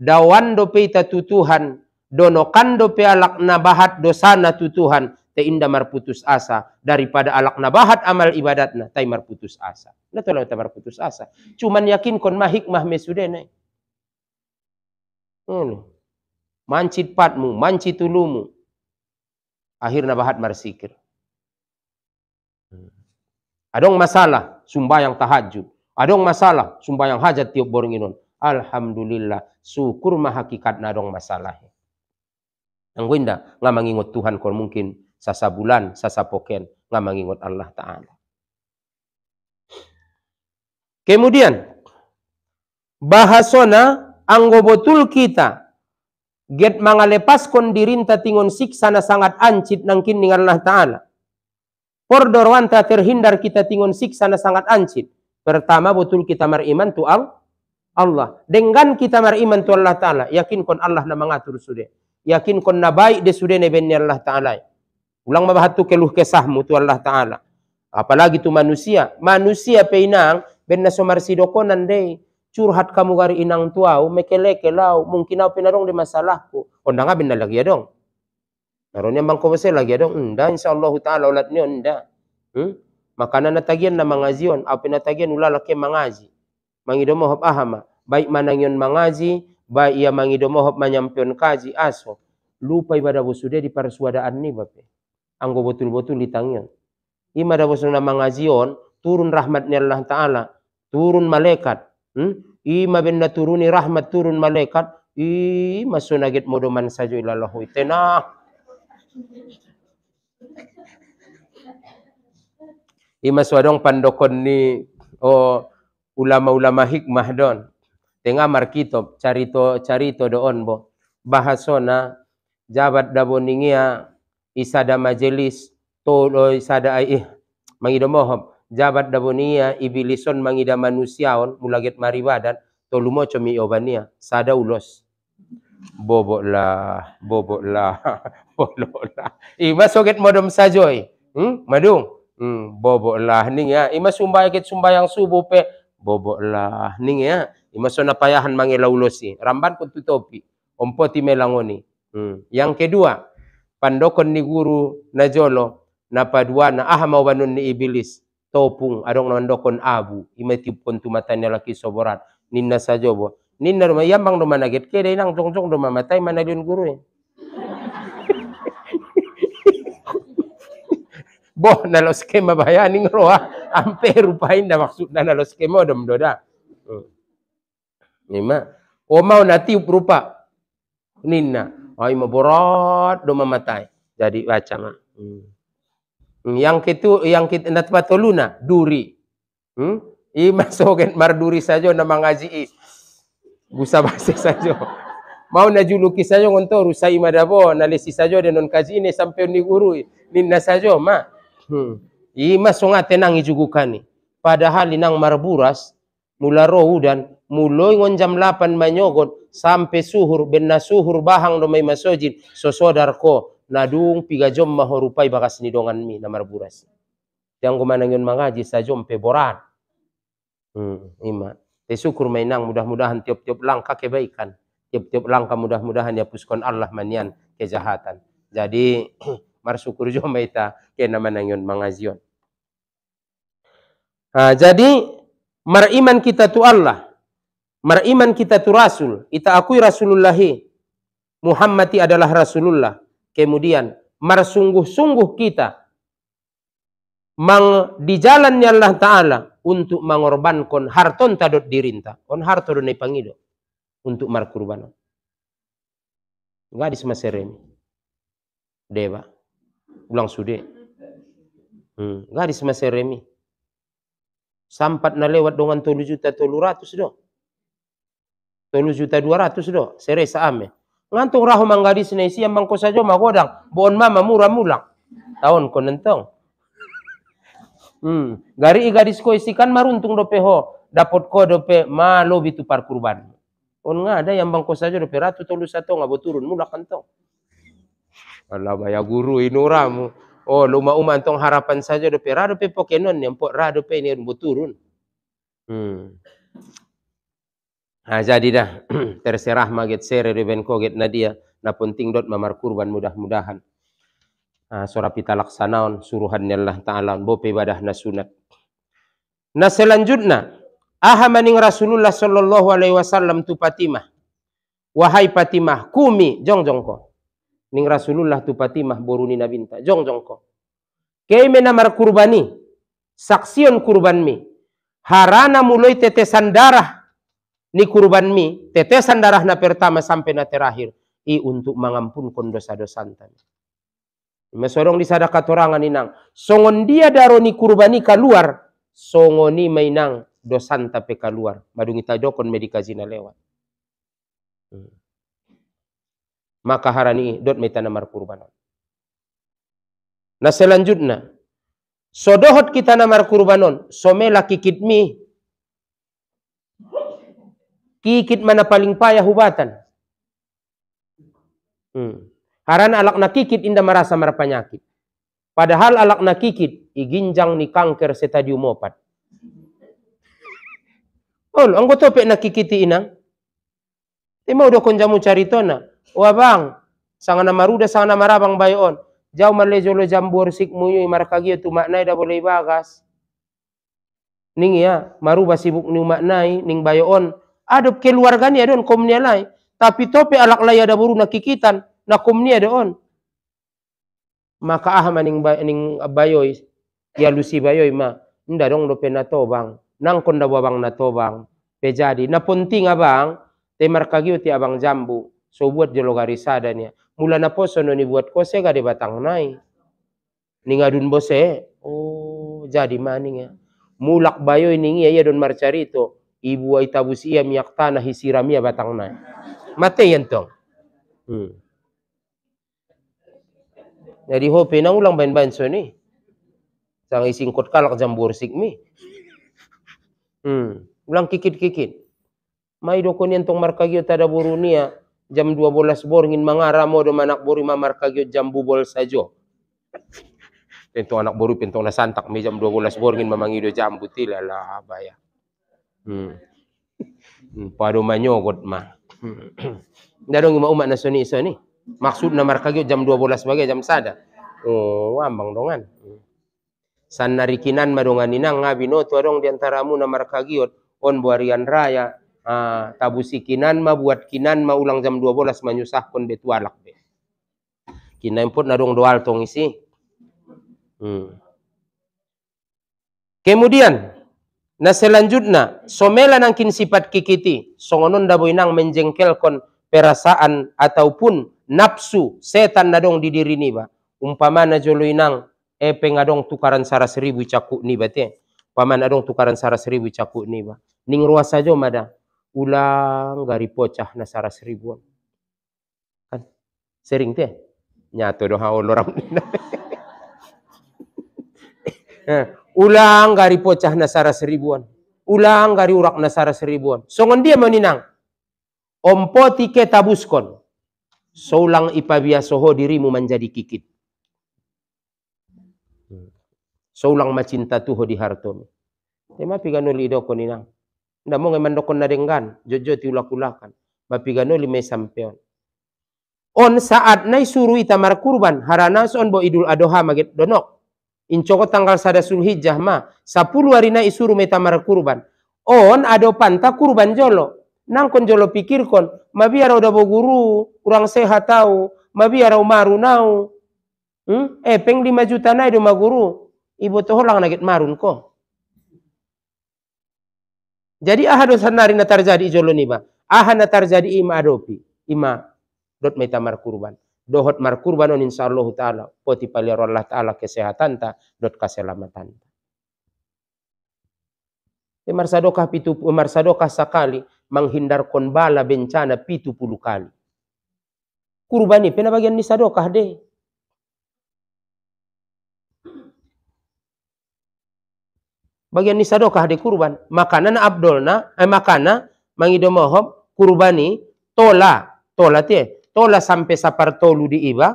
Dawan dope ita tutuhan. Donokan dope alak nabahat dosana tutuhan. Te indah mar putus asa. Daripada alak nabahat amal na, Tai mar putus asa. Ndak toleh ta mar putus asa. Cuman yakin kon mah hikmah mesudene. Hmm. Manci patmu, manci tulumu akhirnya bahat marsikir. Adong masalah yang tahajud. Adong masalah yang hajat tiup boringinun. Alhamdulillah syukur mah hakikat nadong masalah. Yang gue gwinda nggak mengingat Tuhan kalau mungkin sasa bulan sasa poken nggak mengingat Allah taala. Kemudian bahasona anggobotul kita get mangalepas kon dirinta tingon sik sana sangat ancit nangkin kini Allah Ta'ala. Pordor ta terhindar kita tingon sik sana sangat ancit. Pertama betul kita mar iman tu Allah. Dengan kita mar iman tu Allah Ta'ala. Yakin kon Allah na mengatur sudah. Yakin kon na baik de sudah nebeni Allah Ta'ala. Ulang mabahat tu keluh kesahmu tu Allah Ta'ala. Apalagi tu manusia. Manusia peinang. Ben na somarsidokonan deh curhat kamu gari inang tuau mekeleke lau mungkin au pinarong di masalahku undang oh, abin lagi ya dong naronya bang kowese ya lagi ya dong enda insyaallah taala ulat ni unda hmm? makanan natagian na mangazion au pinatagian ulala ke mangazi mangidomo hop ahama baik manangion mangazi baik ia mangidomo hop manyampion kaji aso lupa ibadah bosude di parsuadaan ni bape anggo betul-betul ditangion ima da bosun mangazion turun rahmatnya Allah taala turun malaikat Hmm? Ima bin naturuni rahmat turun malaikat. I masunaget modo saju sajo ilallahu itena. Ima suadong pandokon ni oh, ulama-ulama hikmah don. Tengah markitop carito carito doon bo. Bahasona jabat daboningia isada majelis tolo isada ai eh, mangidomohob jabat dabonia ibilison mangida manusiaon mulaget maribadan tolumo comi obania sada ulos bobok lah bobok lah bobok lah iba soget modom sajoy hmm madung hmm bobok lah ning ya ima sumbay ket sumbayang subuh pe bobok lah ning ya ima so napayahan mangela ulosi ramban kun tutopi ompoti melangoni hmm. yang kedua pandokon ni guru najolo napaduana ahma wanun ni iblis topung adong dokon abu imetip kon tumatanya laki soborat ninna sajobo ninna rumah yambang rumah naget kede nang tong tong rumah matai mana dun guru eh. boh nalo skema bayaning roa ampe rupain maksud na nalo skema dom doda hmm. ma o mau nati rupa ninna ai maborat do matai jadi baca mah hmm. Hmm? yang kita yang kita natpatoluna duri hmm? i mar marduri saja na mangaji i busa basi saja mau na juluki saja ngonto rusa imadabo nalesi saja dan non kaji ini sampai ni guru ni saja ma hmm. i masonga tenang ijugukani padahal inang marburas mula rohu dan muloi ngon jam 8 manyogon sampai suhur benna suhur bahang domai masojin so ko nadung piga jom mahorupai bagas nidongan mi namar buras yang kumanangin mangaji sa jom pe boran hmm, ima te syukur mainang mudah-mudahan tiap-tiap langkah kebaikan tiap-tiap langkah mudah-mudahan hapuskan Allah manian kejahatan jadi mar syukur jom maita Kena namanangin mangazion. ha, jadi mar iman kita tu Allah mar iman kita tu Rasul ita akui Rasulullah Muhammadi adalah Rasulullah Kemudian mersungguh sungguh kita mang di jalannya Allah Ta'ala untuk mengorbankan harton tadot dirinta. On harto dona pangido untuk markurbanon. Gadis maseremi. dewa, Ulang sude. Hmm. Gadis maseremi. Sampat na lewat dengan tolu juta tolu ratus do. Tolu juta dua ratus do. Seresa ame. Ya ngantung raho manggadi sini siang mangko saja magodang bon mama murah mulang tahun ko nentong hmm gari gadis ko isikan maruntung dope ho dapot ko dope ma lobi par kurban on nga ada yang bangko saja dope ratu tolu satu ngabo turun mulak kantong Allah baya guru inuramu oh luma umantong harapan saja dope ra dope pokenon yang pok ra dope ini turun hmm Ha jadi dah terserah maget sere reben koget nadia na penting dot mamar kurban mudah-mudahan. Ha sura pita laksanaon suruhannya Allah taala bo ibadah na sunat. Nah selanjutnya aha maning Rasulullah sallallahu alaihi wasallam tu Fatimah. Wahai Fatimah, kumi jong jong ko. Ning Rasulullah tu Fatimah boruni nabinta jong jong ko. Kei menamar kurbani, saksion kurban mi. Harana mulai tetesan darah ni kurban mi tetesan darah na pertama sampai na terakhir i untuk mengampunkan dosa-dosa antan. Mesorong di sadaka torangan inang. Songon dia daro kurban ni keluar. Songoni mainang dosan tapi keluar. Madung kita dokon zina lewat. Hmm. Maka harani dot meta metanamar kurbanan. Nah selanjutnya. Sodohot kita namar kurbanon. Somela kikit mi Kikit mana paling payah hubatan. Hmm. Haran alak nak kikit indah merasa penyakit. Padahal alak nak kikit iginjang ni kanker stadium opat. Oh, anggo topek nakikiti inang. Ima udah konjamu caritona. Wabang, sangana maru, sangana marabang bayon. Jauh malejo jolo jambu orsik muyu imarakagi tu maknai dah boleh bagas. Ning ya, maru basibuk ni maknai ning bayon adop keluarganya don komnia lain. tapi tope alak lay ada buru nakikitan na komnia don maka ah maning aning bayoi ya lusi bayoi ma nda dong dope na tobang nang konda babang na tobang pejadi na ponting abang temar kagio ti abang jambu so buat jolo dania mula na poso no ni buat kose gade batang nai ningadun bose oh jadi maning ya mulak bayo ini ya ya don marcarito ibu wa itabusiya miyaktana hisiramiya batangna. Mate yan tong. Hmm. Jadi ho nang ulang bain-bain so ni. Sang kot kalak jambur sikmi. Hmm. Ulang kikit-kikit. Mai dokon yan marka markagyo tada burunia. Jam 12 bor ngin mangara mo do manak bori ma markagyo jam bubol sajo. Pentong anak boru pentong santak mi jam 12 bor ngin mamangido jam butil ala abaya. Hmm. Hmm, Paruman nyogot mah. Darong ima umat nasuni iso ni. Maksud na markagyo jam 12 sebagai jam sada. Oh, wambang dongan. San narikinan madongan inang ngabino tuarong diantaramu na markagyo on buarian raya. Ah, tabusi kinan ma buat kinan ma ulang jam 12 manyusah pun betualak be. Kinan pun nadong doal tong isi. Hmm. Kemudian Nah selanjutnya, somela nangkin sifat kikiti, songonon daboi nang menjengkelkon perasaan ataupun nafsu setan nadong di diri ni ba. Umpama na joloi nang epe ngadong tukaran sara seribu cakuk niba te. Paman adong tukaran sara seribu cakuk niba. ba. Ning ruas saja mada. Ulang gari pocah na sara seribuan. Kan sering te. Nyato doha olorang eh, Ulang gari pocah nasara seribuan. Ulang gari urak nasara seribuan. Songon dia meninang. Ompo ke tabuskon. Soulang soho dirimu menjadi kikit. Soulang macinta tuho di hartomi. Tema piganoli idoko ninang. Nda mo mandokon na Jojo tiulak-ulakan. Bapiganoli me sampeon. On saat nai surui itamar kurban. Haranas on bo idul adoha maget donok. Incoko tanggal sada sulhijjah ma Sapulu hari na isuru metamara kurban. On ada panta kurban jolo. Nangkon jolo pikirkon, mabiara udah boguru, kurang sehat tahu, mabiara umaru nau. Hmm? Eh, peng lima juta na itu maguru. Ibu tuh orang nagit marun kok. Jadi ahadus hanarina tarjadi jolo niba. Ahana tarjadi ima adopi. Ima dot metamara kurban dohot mar on insyaallah taala poti paliar Allah taala kesehatan ta dot keselamatan ta e sadokah pitu sadokah sakali menghindar bala bencana pitu puluh kali kurban ni pena bagian ni sadokah deh bagian ni sadokah de kurban makanan abdolna eh makana mangidomohob kurbani tola tola te tola sampai sapar tolu di iba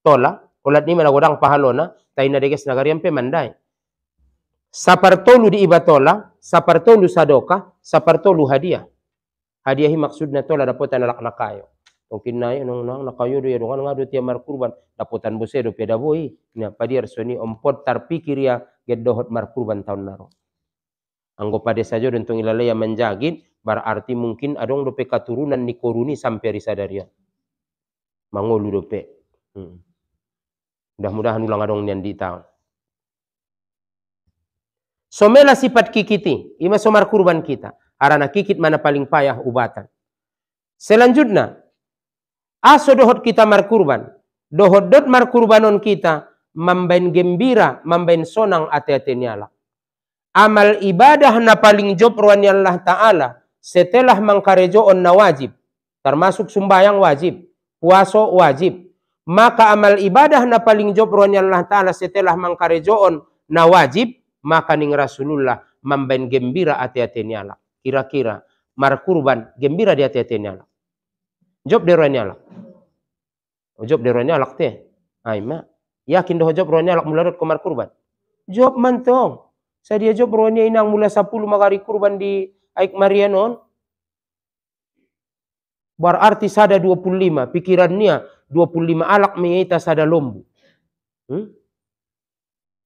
tola olat ni mana godang pahalona taina deges nagarian pe mandai sapar tolu di iba tola sapar tolu sadoka sapar tolu hadiah hadiah maksudnya tola dapotan alak nakayo Mungkin naik nong nong nakayo do ya dongan ngadu tiap mar kurban dapotan bose do peda boy na dia resoni ompot tarpikir ya gedohot dohot mar kurban tahun naro anggo pade sajo dentung ilalaya menjagin berarti mungkin ada do peka turunan nikoruni sampai risadaria mangolu do pe hmm. mudah-mudahan ulang adong nian di taon somela sifat kikiti ima somar kurban kita arana kikit mana paling payah ubatan selanjutnya aso dohot kita mar kurban dohot dot mar kurbanon kita mambain gembira mambain sonang ate-ate nyala amal ibadah na paling jopruan Allah Ta'ala setelah on na wajib termasuk sumbayang wajib puaso wajib maka amal ibadah na paling job yang Allah Ta'ala setelah mangkarejoon na wajib maka ning Rasulullah mamben gembira ati ati nyala kira-kira mar kurban gembira di ati ati nyala job di nyala oh, job di nyala teh aima yakin doh job ronya nyala mularat komar kurban job mantong saya dia job ronya inang mula 10 magari kurban di aik marianon berarti sada 25 pikirannya 25 alak mieta sada lombu hmm?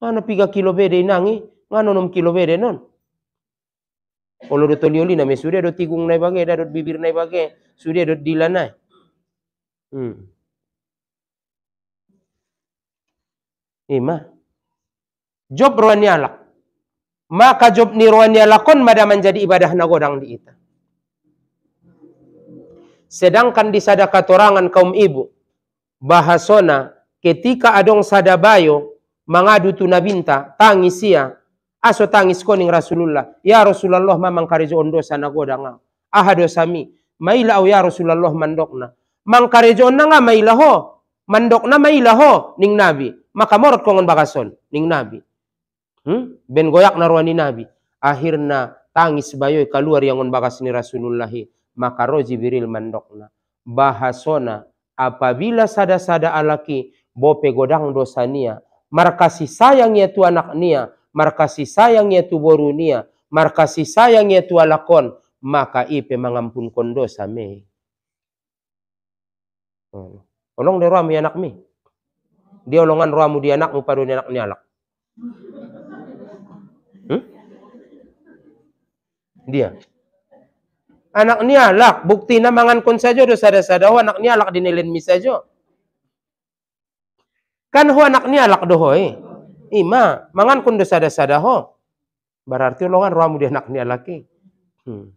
mana piga kilo bede nangi ngano nom kilo bede non Olo do tolioli na mesude do tigung nai bage da do bibir nai bage sude do dilanai. Hmm. Ima. Eh, job ruani alak. Maka job ni ruani alakon madaman menjadi ibadah nagodang di ita. Sedangkan di sadakatorangan kaum ibu, bahasona ketika adong sadabayo mangadu tunabinta tangisia aso tangis koning Rasulullah. Ya Rasulullah memang karejo ondo sana nagodanga. Aha dosami. Maila au ya Rasulullah mandokna. Mang karejo nga maila ho. Mandokna maila ho ning Nabi. Maka morot kongon bakason ning Nabi. Hmm? Ben goyak naruani Nabi. Akhirna tangis bayo keluar yang on bakas ni Rasulullah maka rozi biril mandokna bahasona apabila sada-sada alaki bope godang dosa nia markasi sayang yaitu anak nia markasi sayang yaitu boru nia markasi sayang yaitu alakon maka ipe mengampun kondosa me hmm. Olong de ruamu anak me Dia olongan ruamu di anakmu padu anak ni alak. Hmm? Dia. Anak ni alak, bukti na kun sajo do sada-sada ho anak ni alak dinilin mi sajo. Kan ho anak ni alak do hoy. Eh? Ima, mangan kun do sada-sada ho. Berarti ulungan ruamu di anak ni alaki. Eh? Hmm.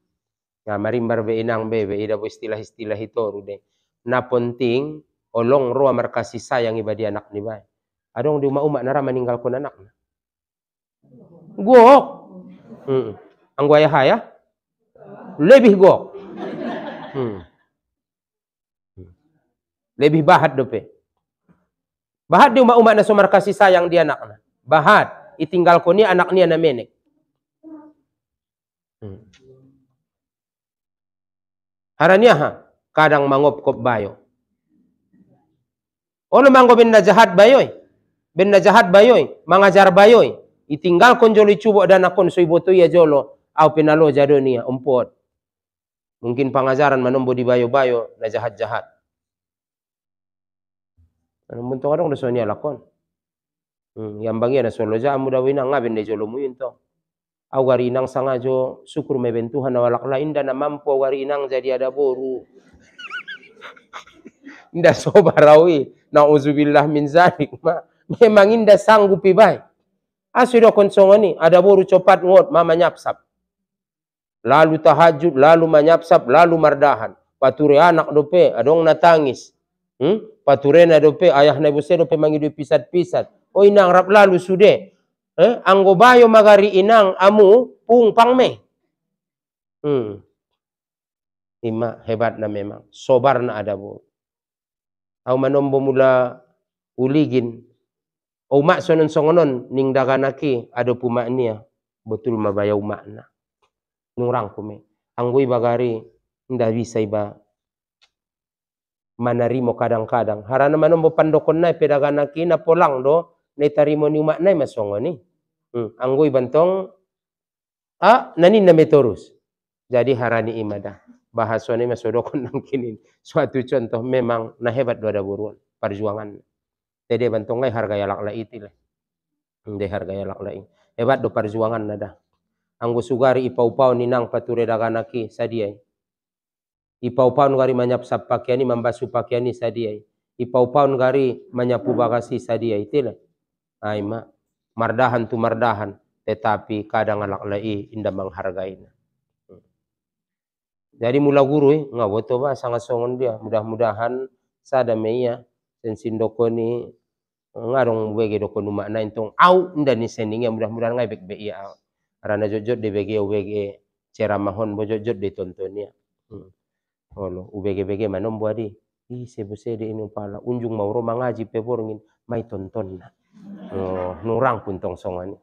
Ya mari mbarbe inang be be ida istilah-istilah itu rude. Na penting olong ruam markasi sayang ibadi anak ni ada Adong di uma-uma nara meninggalkon anak. Gua, Hmm. Angguaya haya lebih go. Hmm. Lebih bahat dope. Bahat di umat umat nasumar kasih sayang dia anak. Bahat itinggal ko ni anak ni anak menek. Hmm. ha kadang mangop kop bayo. Ono manggo benda jahat bayoy. Benda jahat bayoy, mangajar bayoy. Itinggal kon jolo cubo dan akon soiboto ya jolo au penalo jadonia ya, umpot. Mungkin pengajaran manombo di bayo-bayo na jahat-jahat. Anu bunto ka dong naso lakon. Hmm, yang bagi ada solo ja amuda wina nga bende jolo mo yun to. Awari nang sanga syukur meben Tuhan na walak dan inda na mampu awari nang jadi ada boru. inda sobarawi na uzubillah min zalik ma. Memang inda sanggup ibai. Asyidokon songoni ada boru copat ngot mama nyapsap lalu tahajud, lalu manyapsap, lalu mardahan. Pature anak dope, adong natangis. Hmm? Pature na dope, ayah na buse dope mangidu pisat-pisat. Oh inang rap lalu sude. Eh? Anggo bayo magari inang amu pung pangme. Hmm. Ima hebat na memang. Sobar na adabo. Aku manombo mula uligin. O sonon songonon ning daganaki ado pumaknia. Betul mabayaw makna. Nurang kume angui bagari nda bisa iba manarimo kadang-kadang harana manombo pandokon nai pedagana kina polang do nai tarimo ni nai masongo ni hmm. angui bantong a nani na metorus jadi harani imada. bahasone masodokon nang kini suatu contoh memang na hebat do ada buruan perjuangan dede bantong harga yalak la itilah hmm, nde harga yalak la hebat do perjuangan nada anggo sugari ipau-pau ninang pature daganaki sadiai ipau-pau ngari manyap sap pakiani mambasu pakiani sadiai ipau-pau ngari manyapu bagasi sadiai itilah ai ma mardahan tu mardahan tetapi kadang alak lai indah menghargaina jadi mula guru eh ngawoto ba sangat songon dia mudah-mudahan sada meia dan sindoko ni ngarong wege doko numa na intong au nda ni sendinga mudah-mudahan ngai bek be ia Rana jojot di UBG ubege ceramahon bo jojot ya. hmm. oh, di tontonnya. Hmm. UBG ubege bege manom buadi. Ih sebuse di ini pala unjung mau romang aji peborongin mai tonton na. Oh, nurang pun tong songan.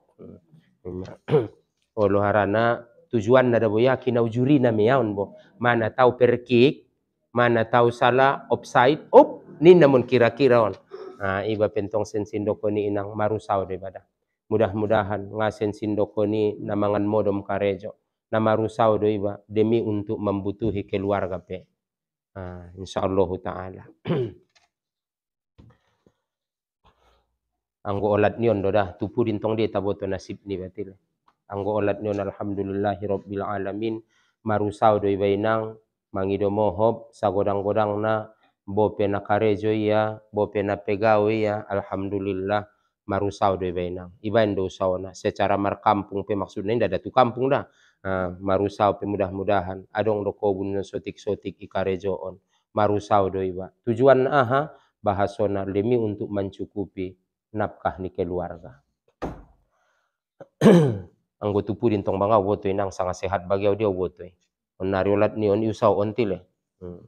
Hmm. Oh, lo harana tujuan nada bo yakin au juri na meyaun bo. Mana tahu perkik, mana tahu salah offside, op ni namun kira-kira on. Ah, iba pentong sensin sindoko ni inang marusau badak mudah-mudahan ngasen sindokoni namangan modom karejo nama rusau iba demi untuk membutuhi keluarga pe ah, insyaallah taala anggo olat nion dah tupu rintong dia taboto nasib ni betul anggo olat nion alhamdulillahi rabbil alamin marusau iba inang mangido mohob sagodang-godang na bope na karejo ya bope na pegawe ya alhamdulillah marusau do benang endo do sauna secara mar kampung pe maksudnya ndak ada tu kampung dah uh, marusau pe mudah-mudahan adong do kobun sotik-sotik ikarejo on marusau do iba tujuan aha bahasona demi untuk mencukupi nafkah ni keluarga Anggota tupu tong bangau wotoy nang sangat sehat bagi dia woto on nariolat ni on iusau on tile hmm.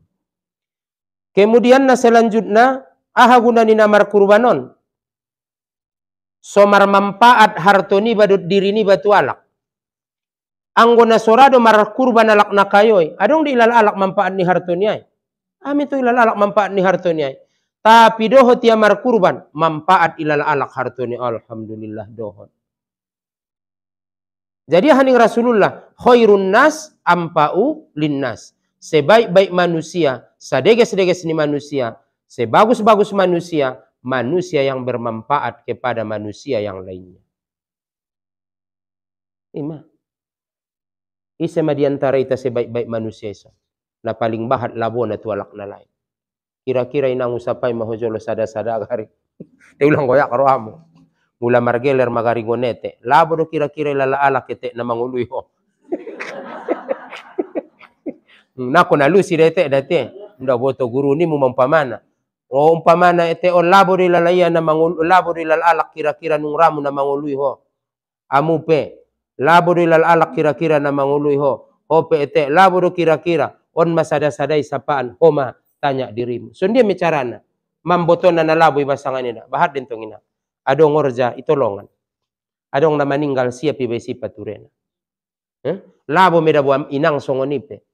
kemudian na selanjutnya aha guna ni namar kurbanon somar mampaat hartoni badut diri ni batu alak. Anggona sorado mar kurban alak nakayoy. Adong di ilal alak mampaat ni hartoni ay. Amin tu ilal alak mampaat ni hartoni ay. Tapi doho tiya mar kurban mampaat ilal alak hartoni. Alhamdulillah doho. Jadi haning Rasulullah khairun nas ampau linnas. Sebaik-baik manusia, sadege-sedege sini manusia, sebagus-bagus manusia manusia yang bermanfaat kepada manusia yang lainnya. Ima. Isa madiantara ita sebaik-baik manusia isa. Na paling bahat labo na tualak na lain. Kira-kira inang usapay mahojolo sada-sada gari. Te ulang goyak roamo. Mula margeler magari gonete. Labo do kira-kira ala ketek na manguluy ho. Nako na lusi dete date. Nda boto guru ni mumampamana. O oh, umpama na ete o oh, labo rila laya na mangulu, labo rila alak kira-kira nung ramu na mangului ho. Amupe, labo rila alak kira-kira na mangului ho. Hope ete labo kira-kira on masada-sadai sapaan homa tanya dirimu. So dia mecarana Mamboton na i basangan ina Bahat dentong ina. Adong orja itolongan. Adong na maninggal i besi sipaturena. Eh? Labo buam inang songonipe.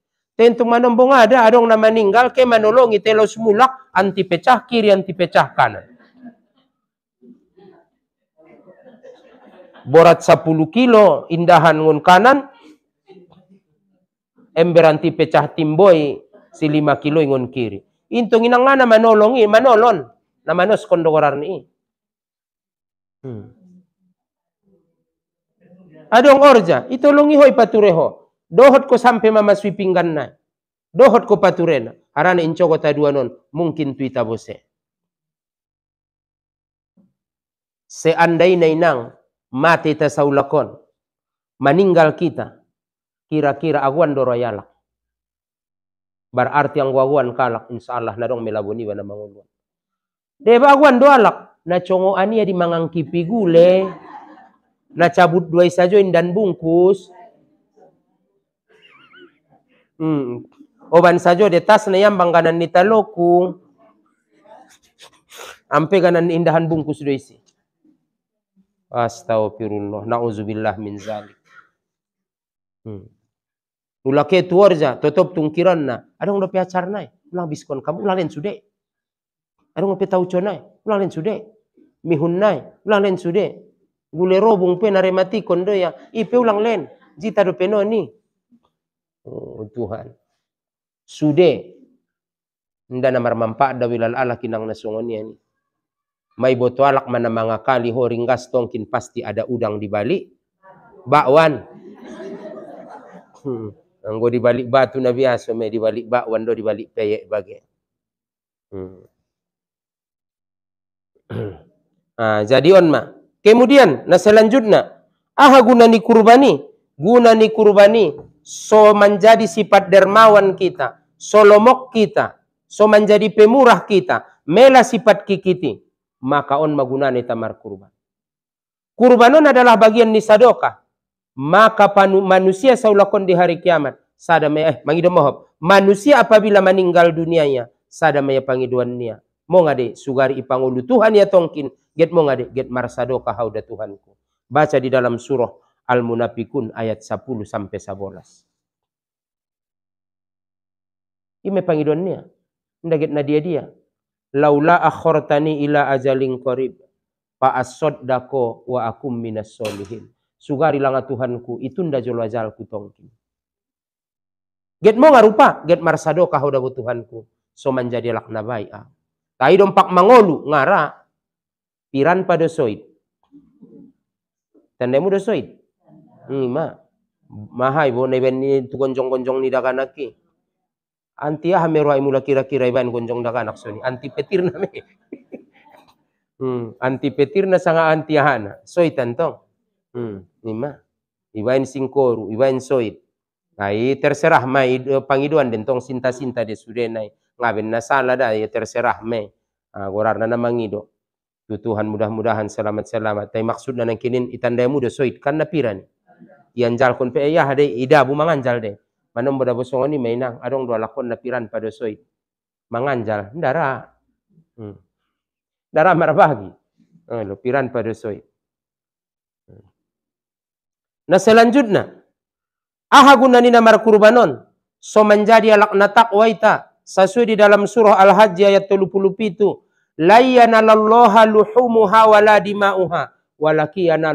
Tentu ada adong na ninggal, ke manolongi, telo mulak, anti pecah kiri, anti pecah kanan. Borat 10 kilo, indahan ngun kanan, ember anti pecah timboy, si 5 kilo ngun kiri. Intong inang nga na manolong, manolon, na manos kondogorar ni. Hmm. Adong orja, itulungi hoy patureho do ko sampe mama sweeping ganna do ko paturena aran in cogota dua non mungkin tuita bose seandainya nang mati tasaulakon meninggal kita kira-kira aguan doroyalak berarti yang aguan kalak insyaallah narong melaboni wana manguluan deba aguan alak. na congo ya di mangangkipi gule na cabut dua sajoin dan bungkus Mm. Oban sajo de tas na yambang ganan ni taloku. Ampe ganan indahan bungkus do isi. Astaghfirullah. Nauzubillah min zalik. Hmm. Ulake tuarja totop tungkiran na. Ada ngopi acar nai. Ulang biskon kamu ulang len sude. Ada ngopi tahu conai. Ulang len sude. Mihun nai. Ulang len sude. Gulero bung pe ya. Ipe ulang len. Jita do penoni. Oh, Tuhan. Sude nda namar marmampaada wilal Allah kinang nasungonia ni. May boto alak kali ho gastong tongkin pasti ada udang di balik Bakwan. Hmm. Anggo di balik batu na biasa may di balik bakwan do di balik peyek bagi. Hmm. ah, jadi on ma. Kemudian na selanjutnya aha guna ni kurbani, guna kurbani so menjadi sifat dermawan kita, so lomok kita, so menjadi pemurah kita, mela sifat kikiti, maka on magunani tamar kurban. Kurbanon adalah bagian nisadoka, maka panu, manusia saulakon di hari kiamat, sadame eh mangido mohop, manusia apabila meninggal dunianya, sadame ya pangiduannya, mau ngade sugari ipangulu Tuhan ya tongkin, get mau ngade get marsadoka hauda Tuhanku. Baca di dalam surah Al-Munafikun ayat 10 sampai 11. Ime pangidonnya. Ndaget na dia dia. Laula akhortani ila ajalin qarib. Fa dako wa akum minas solihin. Sugari langa Tuhanku nda jolo ajalku tongkin. Get mau ngarupa, get marsado kahodabu Tuhanku. So manjadi lakna ah. Tai dompak mangolu ngara piran pada soid. Tandemu dosoid ima mahai bo neben ni tu gonjong-gonjong ni daganak ki anti ah meru ai mula kira-kira iban gonjong daganak soni anti petir na me hmm anti petir na sanga anti ahana soi tantong hmm ima ibain singkoru ibain soit ai terserah mai pangiduan dentong sinta-sinta de sudenai ngaben na sala da ya terserah mai uh, na namangido Tuhan mudah-mudahan selamat-selamat. Tapi maksud dan kinin itandai muda soit karena pirani jal kon pe ya hade ida bu jal de manom boda ni mainang adong dua lakon na piran pada soi manganjal ndara hmm. ndara marbagi eh, lo piran pada soi hmm. nah selanjutnya aha gunani mar kurbanon so menjadi alak takwa ita sesuai di dalam surah al-hajj ayat 30 itu la yanallaha luhumuha wala dima'uha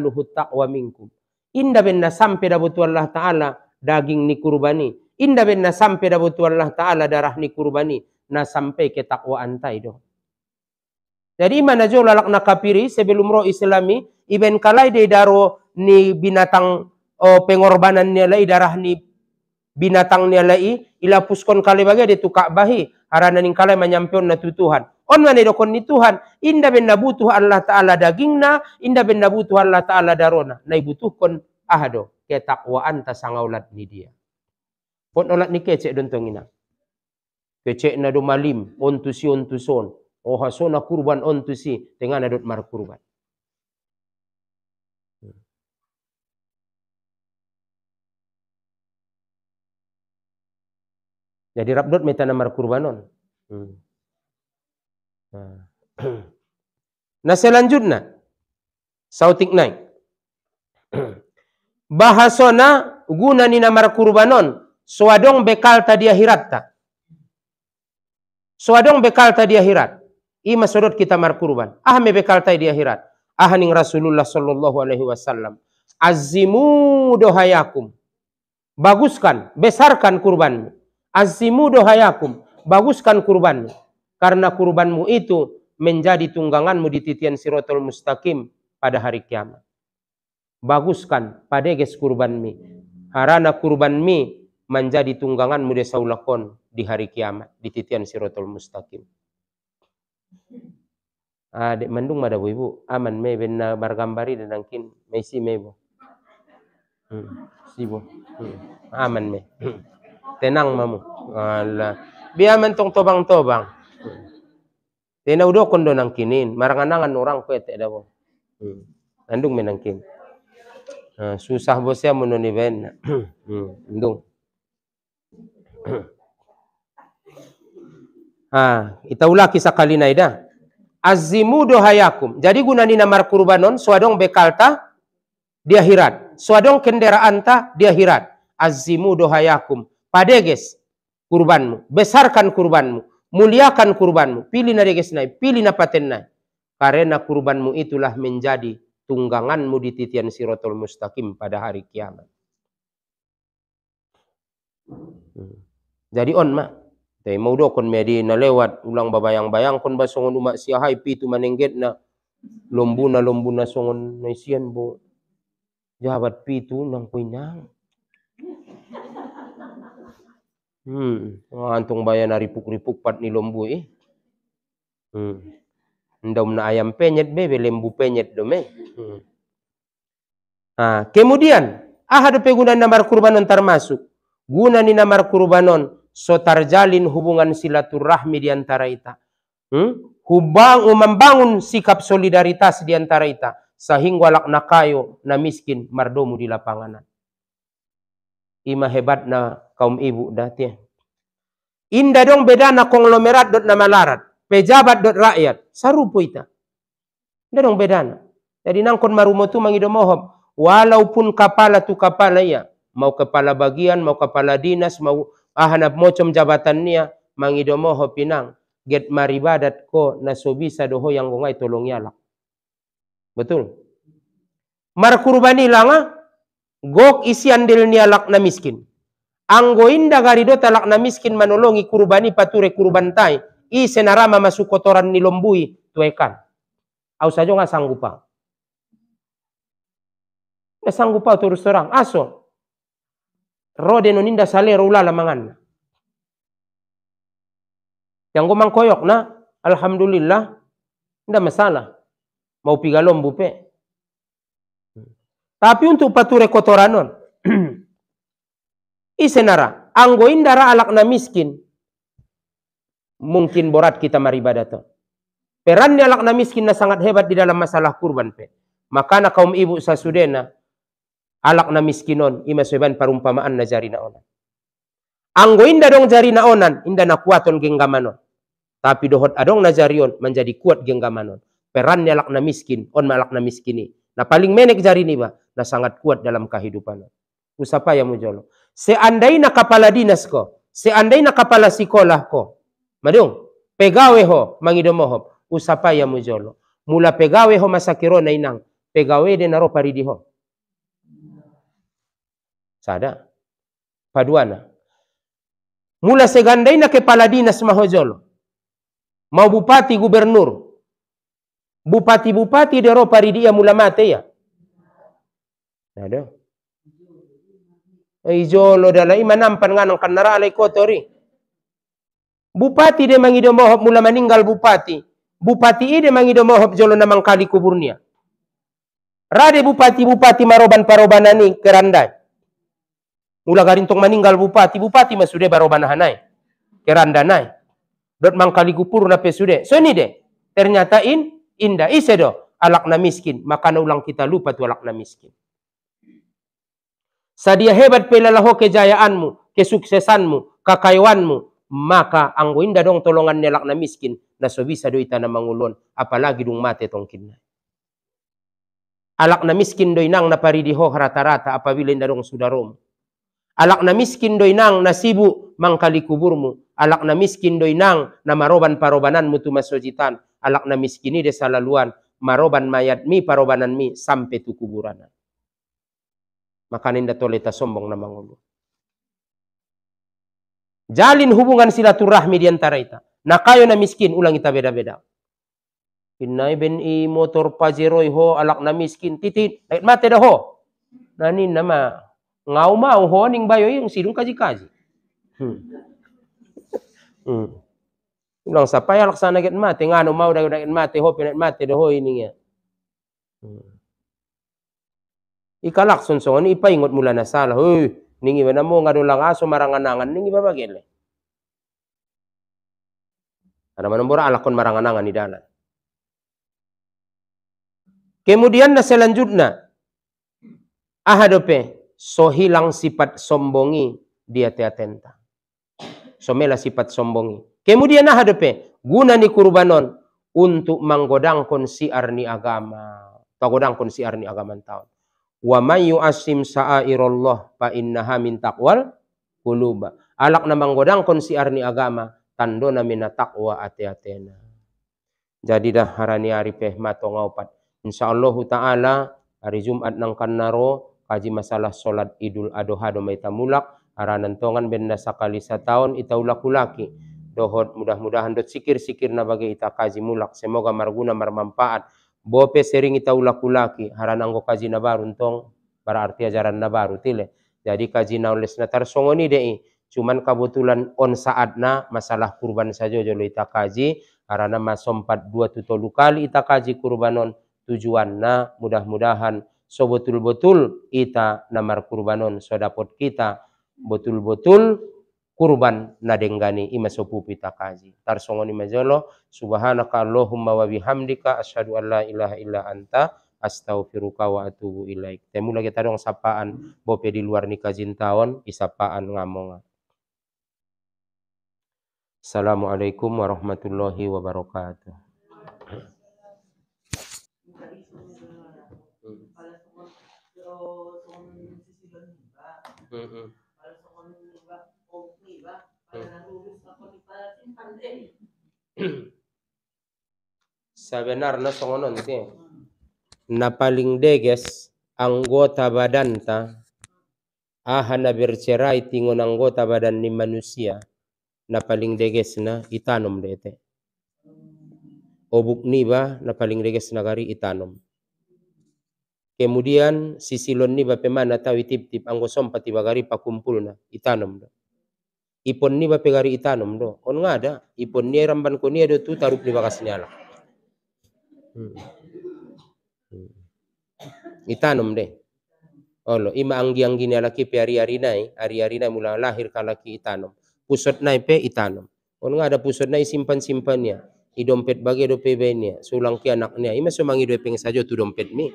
luhut taqwa minkum inda benna sampai dabutu Allah Ta'ala daging ni kurbani. Inda benna sampai dabutu Allah Ta'ala darah ni kurbani. Na sampai ke takwa antai itu. Jadi mana jo lalak nakapiri sebelum roh islami. Iben kalai de daro ni binatang oh, pengorbanan nilai darah ni binatang nilai. Ilapuskon kali bagai de tukak bahi. Harana ning kalai menyampion na tutuhan onwane do konni Tuhan inda benda butuh Allah taala dagingna inda benda butuh Allah taala darona nai butuh ahado ke takwaan ta sangaulat ni dia pon olat ni kecek dontongina kecek na do malim on tu si on tu son oh hasona kurban on tu si tengah na dot mar kurban Jadi rabdot metana mar kurbanon. Hmm. Nah selanjutnya sautik naik. Bahasona guna nina kurbanon suadong bekal tadi akhirat tak. Suadong bekal tadi akhirat. Ima sudut kita mar kurban. Ah me bekal tadi akhirat. Ah ning Rasulullah sallallahu alaihi wasallam. Azimu dohayakum. Baguskan, besarkan kurbanmu. Azimu dohayakum. Baguskan kurbanmu karena kurbanmu itu menjadi tungganganmu di titian siratul mustaqim pada hari kiamat. Baguskan padeges kurbanmi. Harana kurbanmi menjadi tungganganmu di saulakon di hari kiamat di titian siratul mustaqim. Adik mendung ada bu ibu aman me bergambari bargambari dedangkin mesi me bu. Hmm, si bu. Hmm, aman me. Hmm. Tenang mamu. Allah. Biar mentong tobang-tobang udah kondo nangkinin, kinin. Maranganangan orang kwete ada Hmm. Andong menangkin. Uh, ah, susah bosnya siya muno ni Ben. kita hmm, ah, kisah kali naida. Azimu dohayakum. Jadi gunani nama kurbanon, suadong bekalta di akhirat. Suadong kendaraan ta di akhirat. Azimu dohayakum. Padeges kurbanmu. Besarkan kurbanmu muliakan kurbanmu. Pilih na degesnai, pilih na patennai. Karena kurbanmu itulah menjadi tungganganmu di titian sirotol mustaqim pada hari kiamat. Hmm. Jadi on mak. Tapi mau dokon na lewat ulang babayang-bayang kon basongon umak siahai pitu manengget na lombuna lombuna songon naisian bo. Jabat pitu nang kuinang. Hmm, antung bayan ripuk-ripuk pat ni lombu eh. Hmm. Ndom na ayam penyet bebe lembu penyet me. Eh. Hmm. Ah, kemudian ahad penggunaan nama kurbanon termasuk guna ni nama kurbanon so tarjalin hubungan silaturahmi di antara kita. Hmm? Hubang membangun sikap solidaritas di antara kita sehingga lakna kayo na miskin mardomu di lapanganan. Ima hebat na kaum ibu dati inda dong beda na konglomerat dot nama larat, pejabat dot rakyat sarupo ita inda dong beda na jadi nangkon marumo tu mohom, walaupun kepala tu kepala ya mau kepala bagian mau kepala dinas mau ahana mocom jabatannya mohom pinang get maribadat ko nasobisa doho yang gongai tolong yalak betul mar kurbani langa gok isian nialak na miskin Anggoinda garido talak na miskin manolongi kurubani pature tai. I senarama masuk kotoran nilombui tuekan. Au sajo nggak sanggup Nga sanggup terus terang. Aso. Rode noninda salero ulala mangan. Yang gomang koyok na. Alhamdulillah. Nggak masalah. Mau pigalombu pe. Hmm. Tapi untuk pature kotoranon. isenara anggo indara alak na miskin mungkin borat kita maribada Peran ni alak na miskin na sangat hebat di dalam masalah kurban pe Maka na kaum ibu sasudena alak na miskinon ima seban parumpamaan na jari na onan Anggo inda dong jari na onan inda na kuaton genggamanon tapi dohot adong na jarion menjadi kuat genggamanon Peran alak na miskin on malak na miskini na paling menek jari ni ba na sangat kuat dalam kehidupan usapa ya mujolo seandainya kepala dinas ko, seandainya kepala sekolah ko, madung pegawai ho mangidomo ho ya mujolo. Mula pegawai ho masakiro na inang, pegawai de naro paridi ho. Sada. Paduana. Mula seandainya kepala dinas mahojolo. Mau bupati, gubernur. Bupati-bupati de ro paridi ya mula mate ya. Nado. Eh, Ijolo dala imanam panganang kanara alai kotori. Bupati de mangido mohop mula meninggal bupati. Bupati ide mangido mohop jolo namang kali kuburnya. Rade bupati-bupati maroban parobana ani kerandai. Mula garintong meninggal bupati, bupati masude barobana hanai. Keranda nai. Dot mangkali kupur na pesude. So ini deh. Ternyata in, indah. Ise do. Alakna miskin. Makana ulang kita lupa tu alakna miskin sadia hebat pelalaho kejayaanmu, kesuksesanmu, kakayuanmu, maka angguinda dong tolongan nelak na miskin na so bisa do ita na mangulon apalagi dong mate tongkin na alak na miskin do inang na paridiho rata-rata apabila inda dong sudarom alak na miskin do inang na sibu mangkali kuburmu alak na miskin do inang na maroban parobanan mutu masojitan alak na miskin ide salaluan maroban mayat mi parobanan mi sampai tu kuburanan maka ninda toleta sombong na mangulo. Jalin hubungan silaturahmi diantara antara kita. Na kayo na miskin, ulang kita beda-beda. Inai ben i motor pajero ho alak na miskin titit. Nait mate dah ho. Nani nama ngau mau ho ning bayo yung sidung kaji-kaji. Hmm. hmm. Ulang sapay alak sana get mate ngano mau dah get mate ho penet mate dah ho ininya. Hmm. Ikalak ikalakson songon ingot mula na sala hoy ningi iba mo aso maranganangan ningi iba bagele ada manambura alakon maranganangan di dalan kemudian na selanjutnya ahadope so hilang sifat sombongi dia teatenta somela sifat sombongi kemudian ahadope guna ni kurbanon untuk menggodangkan siar ni agama pagodangkon siar ni agama tahun wa may yu'assim sa'airallah fa innaha min taqwal quluba alak na godang kon siar ni agama na mina taqwa ati atena jadi dah harani hari peh matongaupat insyaallah taala hari Jumat nang kanaro kaji masalah salat Idul Adha do mai tamulak aranan tongan benda sakali sataun ulaki. dohot mudah-mudahan dot sikir-sikir na bagi ita kaji mulak semoga marguna marmanfaat bope sering ita ulaku-laki harananggo kaji na baru para arti ajaran na baru tile jadi kaji na ules na dei cuman kebetulan on saatna masalah kurban saja jolo ita kaji karena masompat dua tutolu kali ita kaji kurbanon tujuanna mudah-mudahan so betul-betul ita namar kurbanon so dapat kita betul-betul kurban nadenggani ima pita kazi tarsongoni mazolo subhanaka allahumma wa bihamdika asyhadu an la ilaha illa anta astaghfiruka wa atubu ilaik temu lagi tarong sapaan bope di luar nikah jintaon isapaan ngamonga Assalamualaikum warahmatullahi wabarakatuh Mm-hmm. Sebenarnya songonon sih. Na paling deges anggota badan ta ahana bercerai tingon anggota badan ni manusia na paling deges na itanom dete. Obuk niba ba na paling deges na gari itanom. Kemudian sisilon niba ba pemana tawi tip-tip anggo sompati bagari pakumpul na itanom do ipon ni ba pegari itanom do on nga ada ipon ni ramban ko ni do tu tarup ni bakas ni ala hmm. hmm. itanom de olo ima anggi anggi ni ala ki pe ari nai ari ari nai mula lahir kala ki itanom pusot nai pe itanom on nga ada pusot nai simpan simpan nia i dompet bagi do pe sulang ki anak ni ima sumangi do peng saja tu dompet mi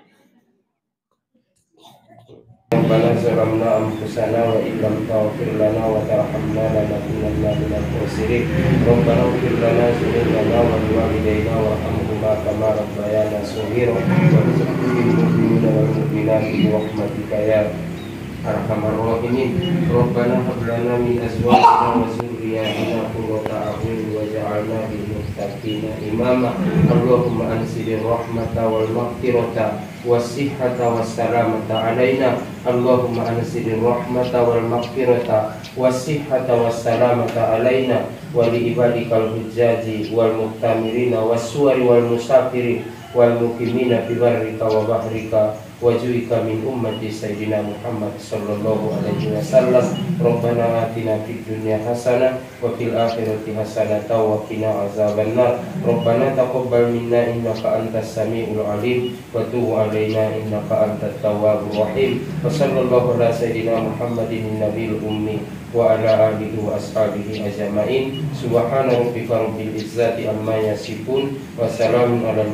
ربنا ظلمنا أنفسنا وإن لم تغفر لنا وترحمنا لنكونن من الخاسرين ربنا اغفر لنا ذنوبنا ولوالدينا وارحمهما كما ربيانا صغيرا وارزق المؤمنين والمؤمنات برحمتك يا أرحم الراحمين ربنا هب لنا من أزواجنا وذرياتنا قرة أعين واجعلنا للمتقين إماما اللهم أنزل الرحمة والمغفرة والصحة والسلامة علينا اللهم أنزل الرحمة والمغفرة والصحة والسلامة علينا ولعبادك الحجاج والمؤتمرين والسور والمسافرين والمقيمين في برك وبحرك wajuhika min ummati sayyidina Muhammad sallallahu alaihi wasallam rabbana atina fid dunya hasanah wa fil akhirati hasanah wa qina azabannar rabbana taqabbal minna innaka antas samiul alim wa tub 'alaina innaka antat tawwabur rahim wa sallallahu ala Muhammadin nabil ummi wa ala alihi wa ashabihi ajma'in subhana rabbika rabbil izzati amma yasifun wa salamun alal